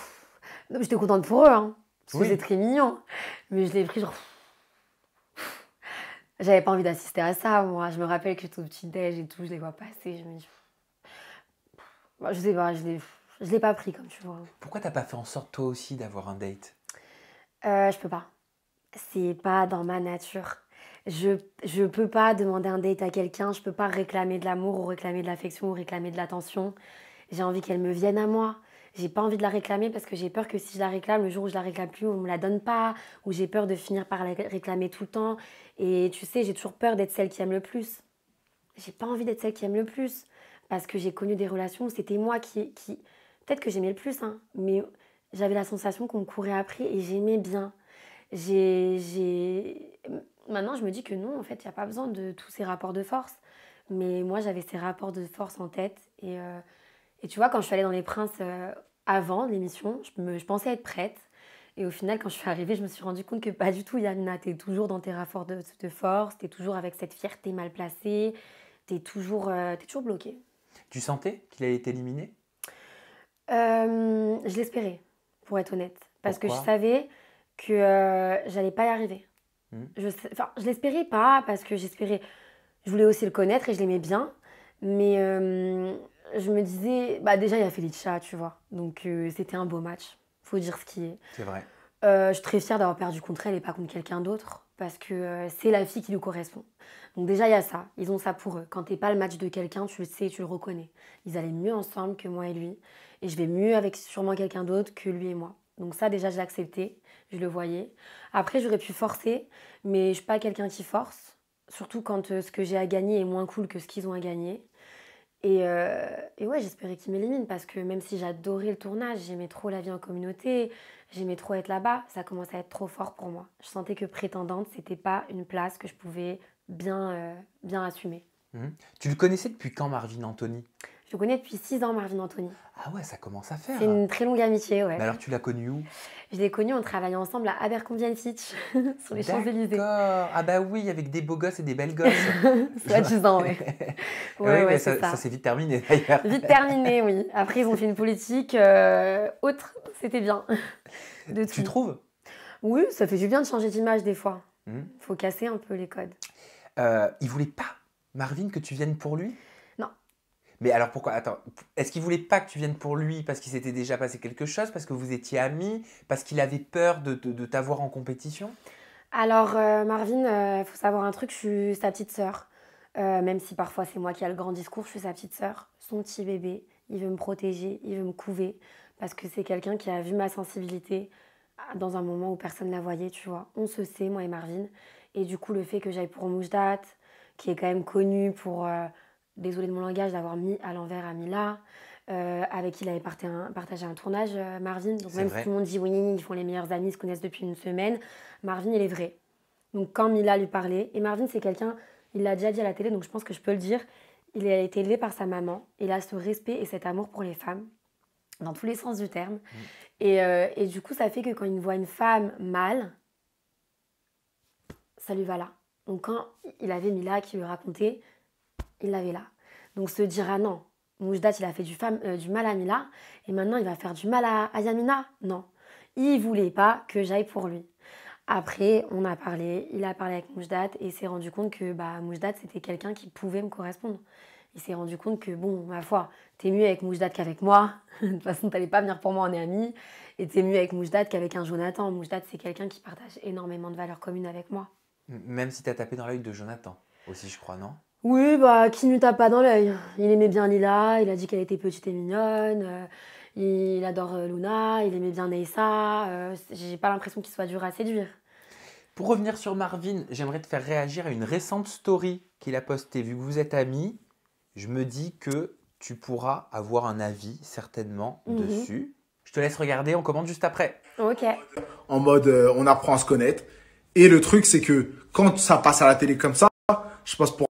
J'étais contente pour eux, hein, parce que très mignon. Mais je l'ai pris genre. J'avais pas envie d'assister à ça, moi. Je me rappelle que tout petit déj et tout, je les vois passer. Je me dis. Bah, je sais pas, je l'ai, je l'ai pas pris comme tu vois. Pourquoi t'as pas fait en sorte toi aussi d'avoir un date euh, je peux pas. C'est pas dans ma nature. Je, je peux pas demander un date à quelqu'un, je peux pas réclamer de l'amour ou réclamer de l'affection ou réclamer de l'attention. J'ai envie qu'elle me vienne à moi. J'ai pas envie de la réclamer parce que j'ai peur que si je la réclame, le jour où je la réclame plus, on me la donne pas, ou j'ai peur de finir par la réclamer tout le temps. Et tu sais, j'ai toujours peur d'être celle qui aime le plus. J'ai pas envie d'être celle qui aime le plus parce que j'ai connu des relations où c'était moi qui, qui... peut-être que j'aimais le plus, hein, mais j'avais la sensation qu'on courait après et j'aimais bien. J'ai, Maintenant, je me dis que non, en fait, il n'y a pas besoin de tous ces rapports de force. Mais moi, j'avais ces rapports de force en tête. Et, euh, et, tu vois, quand je suis allée dans Les Princes euh, avant l'émission, je, je, pensais être prête. Et au final, quand je suis arrivée, je me suis rendue compte que pas du tout, Tu es toujours dans tes rapports de, force. force, es toujours avec cette fierté mal placée, Tu toujours, euh, es toujours bloquée. Tu sentais qu'il allait être éliminé Je l'espérais pour être honnête. Parce que je savais que euh, j'allais pas y arriver. Hmm. Je, enfin, je l'espérais pas parce que j'espérais. Je voulais aussi le connaître et je l'aimais bien. Mais euh, je me disais, bah déjà, il y a Felicia, tu vois. Donc euh, c'était un beau match. Faut dire ce qui est. C'est vrai. je suis très fière d'avoir perdu contre elle et pas contre quelqu'un d'autre parce que c'est la fille qui lui correspond. Donc déjà, il y a ça. Ils ont ça pour eux. Quand n'es pas le match de quelqu'un, tu le sais, tu le reconnais. Ils allaient mieux ensemble que moi et lui et je vais mieux avec sûrement quelqu'un d'autre que lui et moi. Donc ça déjà je l'acceptais, je le voyais. Après j'aurais pu forcer, mais je suis pas quelqu'un qui force, surtout quand euh, ce que j'ai à gagner est moins cool que ce qu'ils ont à gagner. Euh, et, ouais, j'espérais qu'ils m'éliminent parce que même si j'adorais le tournage, j'aimais trop la vie en communauté, j'aimais trop être là-bas, ça commençait à être trop fort pour moi. Je sentais que prétendante, c'était pas une place que je pouvais bien, euh, bien assumer. Mhm. Tu le connaissais depuis quand, Marvin Anthony je connais depuis 6 ans Marvin Anthony. Ah ouais, ça commence à faire. C'est une très longue amitié, ouais. alors tu l'as connu où Je l'ai connu en travaillant ensemble à Abercrombie Fitch sur les Champs-Élysées. Ah bah oui, avec des beaux gosses et des belles gosses. C'est ouais. ouais, ça, ça. s'est vite terminé d'ailleurs. Vite terminé, oui. Après, ils ont fait une politique euh, autre, c'était bien. tu trouves Oui, ça fait du bien de changer d'image des fois. Il hmm. Faut casser un peu les codes. Euh, il voulait pas, Marvin, que tu viennes pour lui mais alors pourquoi Attends, est-ce qu'il voulait pas que tu viennes pour lui parce qu'il s'était déjà passé quelque chose, parce que vous étiez amis, parce qu'il avait peur de, t'avoir en compétition Alors euh, Marvin, il euh, faut savoir un truc, je suis sa petite sœur. Euh, même si parfois c'est moi qui ai le grand discours, je suis sa petite sœur, son petit bébé. Il veut me protéger, il veut me couver, parce que c'est quelqu'un qui a vu ma sensibilité dans un moment où personne ne la voyait, tu vois. On se sait, moi et Marvin. Et du coup, le fait que j'aille pour Moujdat, qui est quand même connu pour désolé de mon langage d'avoir mis à l'envers à Mila, euh, avec qui il avait partagé un tournage, euh, Marvin. Donc même si tout le monde dit oui, ils font les meilleurs amis, ils se connaissent depuis une semaine, Marvin, il est vrai. Donc quand Mila lui parlait, et Marvin, c'est quelqu'un, il l'a déjà dit à la télé, donc je pense que je peux le dire, il a été élevé par sa maman, il a ce respect et cet amour pour les femmes, dans tous les sens du terme. Mm. Et, euh, et du coup, ça fait que quand il voit une femme mal, ça lui va là. Donc quand il avait Mila qui lui racontait il l'avait là. Donc se dire ah non, Moujdat il a fait du, euh, mal à Mila et maintenant il va faire du mal à, Yamina. Non, il voulait pas que j'aille pour lui. Après, on a parlé, il a parlé avec Moujdat et s'est rendu compte que bah, Moujdat c'était quelqu'un qui pouvait me correspondre. Il s'est rendu compte que bon, ma foi, t'es mieux avec Moujdat qu'avec moi. de toute façon, t'allais pas venir pour moi, en ami Et t'es mieux avec Moujdat qu'avec un Jonathan. Moujdat c'est quelqu'un qui partage énormément de valeurs communes avec moi. Même si t'as tapé dans l'œil de Jonathan aussi, je crois, non oui, bah, qui ne tape pas dans l'œil Il aimait bien Lila, il a dit qu'elle était petite et mignonne. Euh, il adore euh, Luna, il aimait bien Neysa. Je euh, J'ai pas l'impression qu'il soit dur à séduire. Pour revenir sur Marvin, j'aimerais te faire réagir à une récente story qu'il a postée. Vu que vous êtes amis, je me dis que tu pourras avoir un avis certainement mhm. dessus. Je te laisse regarder, on commande juste après. Ok. En mode, on apprend à se connaître. Et le truc, c'est que quand ça passe à la télé comme ça, je pense pour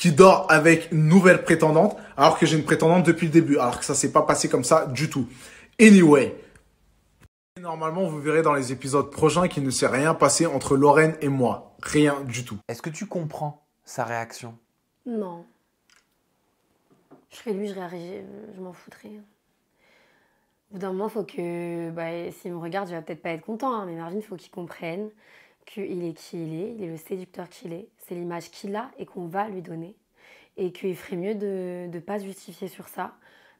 qui dort avec une nouvelle prétendante, alors que j'ai une prétendante depuis le début, alors que ça s'est pas passé comme ça du tout. Anyway. Normalement, vous verrez dans les épisodes prochains qu'il ne s'est rien passé entre Lorraine et moi. Rien du tout. Est-ce que tu comprends sa réaction Non. Je serais lui, je, je m'en foutrais. Au bout d'un moment, faut que. Bah, s'il me regarde, je va peut-être pas être content, hein, mais Marvin, faut qu'il comprenne qu'il est qui il est, il est le séducteur qu'il est, c'est l'image qu'il a et qu'on va lui donner. Et qu'il ferait mieux de ne pas se justifier sur ça.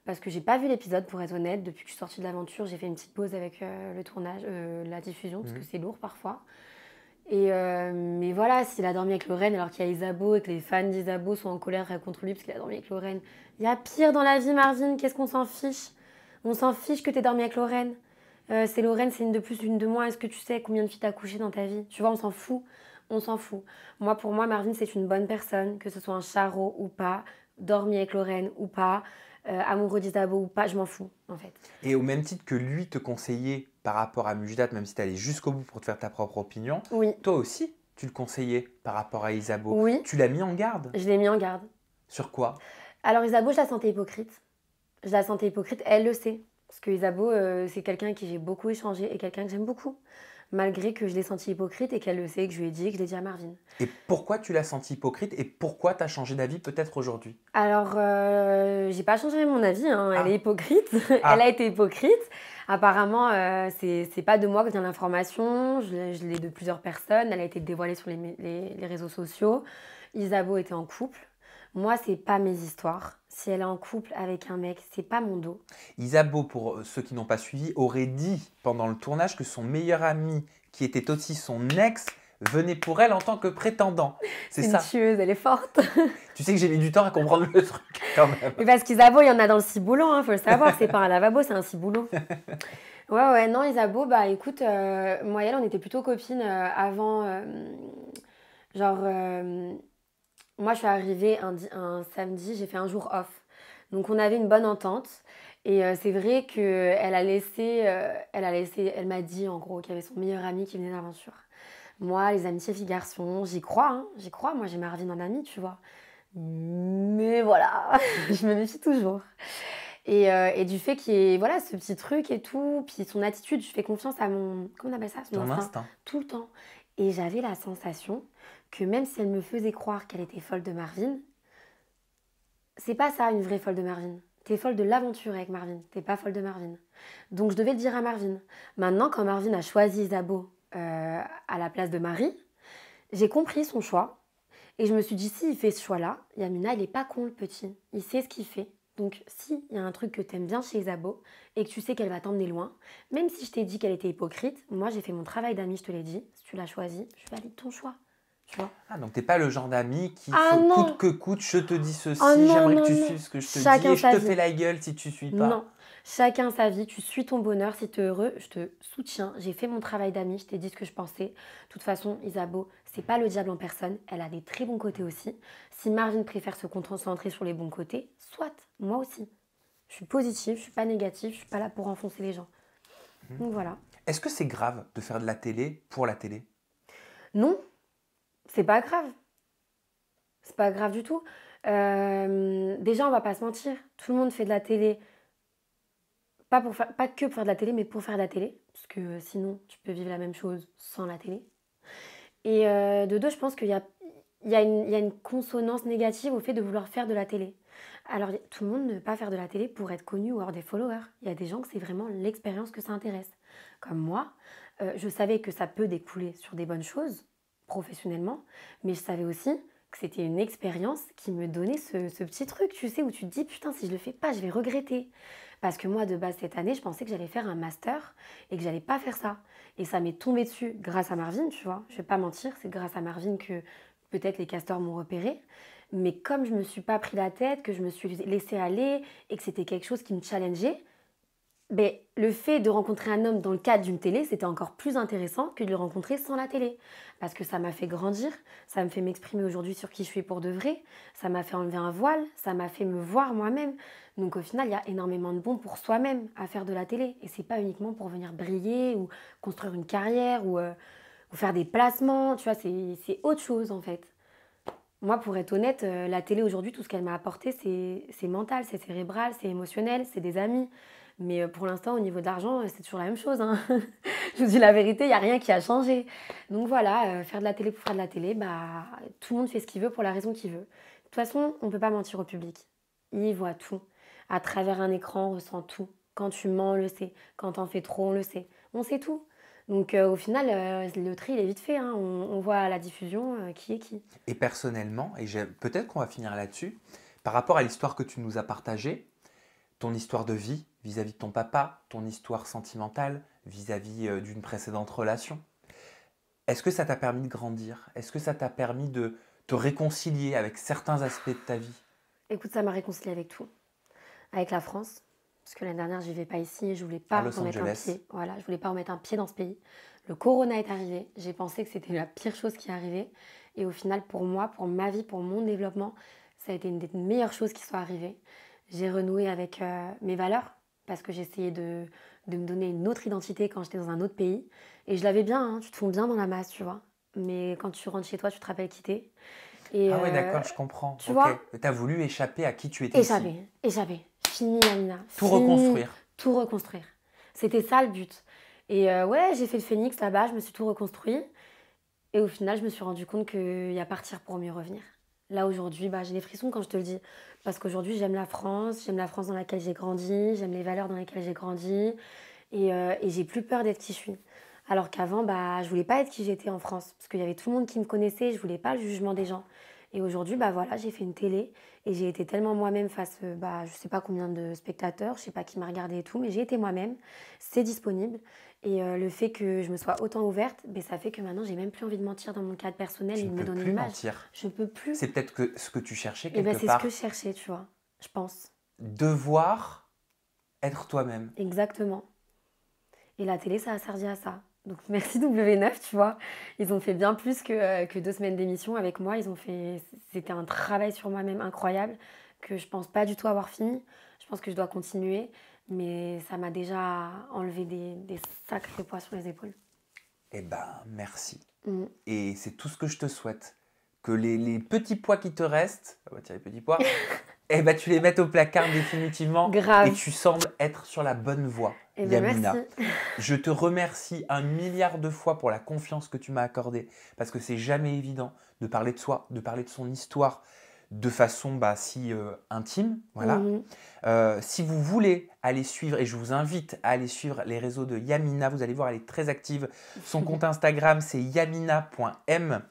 Parce que j'ai pas vu l'épisode, pour être honnête. Depuis que je suis sortie de l'aventure, j'ai fait une petite pause avec euh, le tournage, euh, la diffusion, parce que mhm. c'est lourd parfois. Et euh, mais voilà, s'il a dormi avec Lorraine alors qu'il y a Isabeau et que les fans d'Isabeau sont en colère contre lui parce qu'il a dormi avec Lorraine, il y a pire dans la vie, Marvin. Qu'est-ce qu'on s'en fiche On s'en fiche que t'aies dormi avec Lorraine. Euh, c'est Lorraine, c'est une de plus, une de moins, est-ce que tu sais combien de filles t'as couché dans ta vie Tu vois, on s'en fout, on s'en fout. Moi, pour moi, Marvin, c'est une bonne personne, que ce soit un charreau ou pas, dormi avec Lorraine ou pas, euh, amoureux d'Isabeau ou pas, je m'en fous, en fait. Et au même titre que lui te conseillait par rapport à Mujdat, même si t'allais jusqu'au bout pour te faire ta propre opinion, oui. toi aussi, tu le conseillais par rapport à Isabeau. Oui. Tu l'as mis en garde. Je l'ai mis en garde. Sur quoi Alors Isabeau, je la sentais hypocrite. Je la sentais hypocrite, elle le sait. Parce que Isabeau, c'est quelqu'un qui j'ai beaucoup échangé et quelqu'un que j'aime beaucoup. Malgré que je l'ai senti hypocrite et qu'elle le sait, que je lui ai dit, que je l'ai dit à Marvin. Et pourquoi tu l'as senti hypocrite et pourquoi tu as changé d'avis peut-être aujourd'hui Alors, euh, j'ai pas changé mon avis, hein. elle ah. est hypocrite, ah. elle a été hypocrite. Apparemment, euh, ce c'est pas de moi que vient l'information, je, l'ai de plusieurs personnes, elle a été dévoilée sur les, réseaux sociaux. Isabeau était en couple, moi, c'est pas mes histoires si elle est en couple avec un mec, c'est pas mon dos. Isabeau, pour euh, ceux qui n'ont pas suivi, aurait dit pendant le tournage que son meilleur ami, qui était aussi son ex, venait pour elle en tant que prétendant. C'est ça. elle est forte. tu sais que j'ai mis du temps à comprendre le truc quand même. parce qu'Isabeau, il y en a dans le ciboulon, hein, faut le savoir. C'est pas un lavabo, c'est un ciboulon. Ouais, ouais, non, Isabeau, bah écoute, euh, moi et elle, on était plutôt copines euh, avant. genre moi, je suis arrivée un, samedi, j'ai fait un jour off. Donc, on avait une bonne entente. Et euh, c'est vrai qu'elle a laissé, euh, elle a laissé, elle m'a dit en gros qu'il y avait son meilleur ami qui venait d'aventure. Moi, les amitiés filles-garçons, j'y crois, hein. j'y crois. Moi, j'ai Marvin en ami, tu vois. Mais voilà, je me méfie toujours. Euh, et, du fait qu'il y ait voilà, ce petit truc et tout, puis son attitude, je fais confiance à mon. Comment on appelle ça Son instinct. Tout le temps. Et j'avais la sensation que même si elle me faisait croire qu'elle était folle de Marvin, c'est pas ça une vraie folle de Marvin. T'es folle de l'aventure avec Marvin, t'es pas folle de Marvin. Donc je devais le dire à Marvin. Maintenant, quand Marvin a choisi Isabeau à la place de Marie, j'ai compris son choix. Et je me suis dit, si il fait ce choix-là, Yamina, il est pas con le petit. Il sait ce qu'il fait. Donc si il y a un truc que t'aimes bien chez Isabeau et que tu sais qu'elle va t'emmener loin, même si je t'ai dit qu'elle était hypocrite, moi j'ai fait mon travail d'ami, je te l'ai dit. Si tu l'as choisi, je valide ton choix. Tu ah, donc t'es pas le genre d'ami qui, ah coûte que coûte, je te dis ceci, ah j'aimerais que tu suives ce que je te dis et je te fais la gueule si tu suis pas. Non. Chacun sa vie, tu suis ton bonheur, si tu es heureux, je te soutiens, j'ai fait mon travail d'ami, je t'ai dit ce que je pensais. De toute façon, Isabeau, c'est pas le diable en personne, elle a des très bons côtés aussi. Si Marvin préfère se concentrer sur les bons côtés, soit, moi aussi. Je suis positive, je suis pas négative, je suis pas là pour enfoncer les gens. Hmm. Donc voilà. Est-ce que c'est grave de faire de la télé pour la télé Non, c'est pas grave. C'est pas grave du tout. Euh, déjà, on va pas se mentir, tout le monde fait de la télé. Pas, pour pas que pour faire de la télé, mais pour faire de la télé. Parce que sinon, tu peux vivre la même chose sans la télé. Et euh, de deux, je pense qu'il y a, il y, a une, il y a une consonance négative au fait de vouloir faire de la télé. Alors, tout le monde ne veut pas faire de la télé pour être connu ou avoir des followers. Il y a des gens que c'est vraiment l'expérience que ça intéresse. Comme moi, euh, je savais que ça peut découler sur des bonnes choses, professionnellement, mais je savais aussi que c'était une expérience qui me donnait ce, petit truc, tu sais, où tu te dis putain, si je le fais pas, je vais regretter. Parce que moi, de base, cette année, je pensais que j'allais faire un master et que j'allais pas faire ça. Et ça m'est tombé dessus grâce à Marvin, tu vois. Je vais pas mentir, c'est grâce à Marvin que peut-être les castors m'ont repéré. Mais comme je me suis pas pris la tête, que je me suis laissé aller et que c'était quelque chose qui me challengeait, ben, le fait de rencontrer un homme dans le cadre d'une télé, c'était encore plus intéressant que de le rencontrer sans la télé. Parce que ça m'a fait grandir, ça me fait m'exprimer aujourd'hui sur qui je suis pour de vrai, ça m'a fait enlever un voile, ça m'a fait me voir moi-même. Donc au final, il y a énormément de bon pour soi-même à faire de la télé. Et c'est pas uniquement pour venir briller ou construire une carrière ou, euh, ou faire des placements, tu vois, c'est autre chose en fait. Moi, pour être honnête, euh, la télé aujourd'hui, tout ce qu'elle m'a apporté, c'est mental, c'est cérébral, c'est émotionnel, c'est des amis. Mais euh, pour l'instant, au niveau d'argent, euh, c'est toujours la même chose. Hein. je vous dis la vérité, il n'y a rien qui a changé. Donc voilà, euh, faire de la télé pour faire de la télé, bah, tout le monde fait ce qu'il veut pour la raison qu'il veut. De toute façon, on ne peut pas mentir au public. Il voit tout. À travers un écran, on ressent tout. Quand tu mens, on le sait. Quand t'en fais trop, on le sait. On sait tout. Donc au final, le tri, il est vite fait. Hein. On, voit à la diffusion qui est qui. Et personnellement, et peut-être qu'on va finir là-dessus, par rapport à l'histoire que tu nous as partagée, ton histoire de vie vis-à-vis de ton papa, ton histoire sentimentale vis-à-vis euh, d'une précédente relation. Est-ce que ça t'a permis de grandir Est-ce que ça t'a permis de te réconcilier avec certains aspects de ta vie Écoute, ça m'a réconcilié avec tout. Avec la France, parce que l'année dernière, je vivais pas ici, et je voulais pas remettre un pied. Voilà, je voulais pas remettre un pied dans ce pays. Le corona est arrivé, j'ai pensé que c'était la pire chose qui arrivait et au final pour moi, pour ma vie, pour mon développement, ça a été une des meilleures choses qui soit arrivée. J'ai renoué avec euh, mes valeurs parce que j'essayais de, de, me donner une autre identité quand j'étais dans un autre pays. Et je l'avais bien, hein, tu te fonds bien dans la masse, tu vois. Mais quand tu rentres chez toi, tu te rappelles qui ah ouais, d'accord, euh, je comprends. Tu vois vois T'as voulu échapper à qui tu étais. Échapper, ici. échapper. Fini, Amina. Tout reconstruire. Tout reconstruire. C'était ça le but. Et euh, ouais, j'ai fait le phénix là-bas, je me suis tout reconstruit. Et au final, je me suis rendu compte qu'il y a partir pour mieux revenir. Là aujourd'hui, bah, j'ai des frissons quand je te le dis. Parce qu'aujourd'hui, j'aime la France, j'aime la France dans laquelle j'ai grandi, j'aime les valeurs dans lesquelles j'ai grandi. Euh, et, j'ai plus peur d'être qui je suis. Alors qu'avant, bah, je voulais pas être qui j'étais en France. Parce qu'il y avait tout le monde qui me connaissait, je voulais pas le jugement des gens. Et aujourd'hui, bah voilà, j'ai fait une télé et j'ai été tellement moi-même face, euh, bah, je sais pas combien de spectateurs, je sais pas qui m'a regardé et tout, mais j'ai été moi-même. C'est disponible. Et euh, le fait que je me sois autant ouverte, mais ben, ça fait que maintenant, j'ai même plus envie de mentir dans mon cadre personnel tu et de me donner une image. Mentir. Je peux plus. C'est peut-être que ce que tu cherchais eh ben, quelque et part. C'est ce que je cherchais, tu vois. Je pense. Devoir être toi-même. Exactement. Et la télé, ça a servi à ça. Donc merci W9, tu vois. Ils ont fait bien plus euh, que, deux semaines d'émission avec moi. Ils ont fait, c'était un travail sur moi-même incroyable que je pense pas du tout avoir fini. Je pense que je dois continuer, mais ça m'a déjà enlevé des, des, sacrés poids sur les épaules. Eh ben merci. Mm. Et c'est tout ce que je te souhaite. Que les, petits poids qui te restent, les petits poids, eh ben tu les mets au placard définitivement. Et tu sembles être sur la bonne voie. Eh ben, yamina. Je te remercie un milliard de fois pour la confiance que tu m'as accordée, parce que c'est jamais évident de parler de soi, de parler de son histoire de façon bah, si euh, intime. Voilà. Mhm. Euh, si vous voulez aller suivre, et je vous invite à aller suivre les réseaux de Yamina, vous allez voir, elle est très active. Son compte Instagram, c'est yamina.m.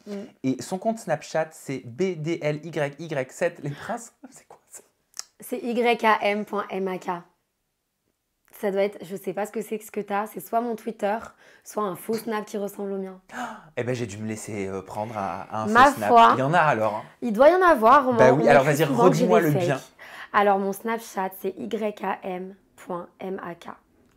Et son compte Snapchat, c'est BDLYY7. Les traces, c'est quoi ça C'est YAM.MAK ça doit être, je sais pas ce que c'est ce que t'as, c'est soit mon Twitter, soit un faux snap qui ressemble au mien. eh ben j'ai dû me laisser euh, prendre à, un faux snap. il y en a alors. Hein. Il doit y en avoir. Bah oui, alors vas-y, redis-moi le bien. Alors mon Snapchat, c'est ykm.mak.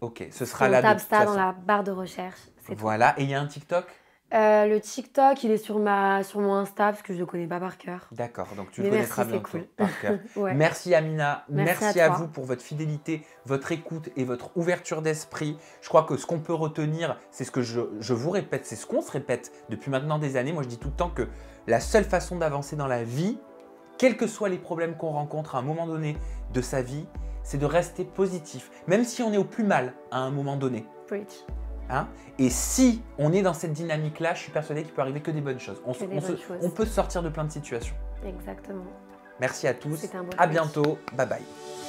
Ok, ce sera là. On tape ça dans la barre de recherche. Voilà, et il y a un TikTok euh, le TikTok, il est sur, ma, sur mon Insta parce que je ne le connais pas par cœur. D'accord, donc tu le connaîtras merci, par cœur. Merci Amina, merci, à, vous pour votre fidélité, votre écoute et votre ouverture d'esprit. Je crois que ce qu'on peut retenir, c'est ce que je, je vous répète, c'est ce qu'on se répète depuis maintenant des années. Moi, je dis tout le temps que la seule façon d'avancer dans la vie, quels que soient les problèmes qu'on rencontre à un moment donné de sa vie, c'est de rester positif, même si on est au plus mal à un moment donné. Hein. et si on est dans cette dynamique-là, je suis persuadé qu'il peut arriver que des bonnes choses. On, peut sortir de plein de situations. Exactement. Merci à tous. À bientôt. Bye bye.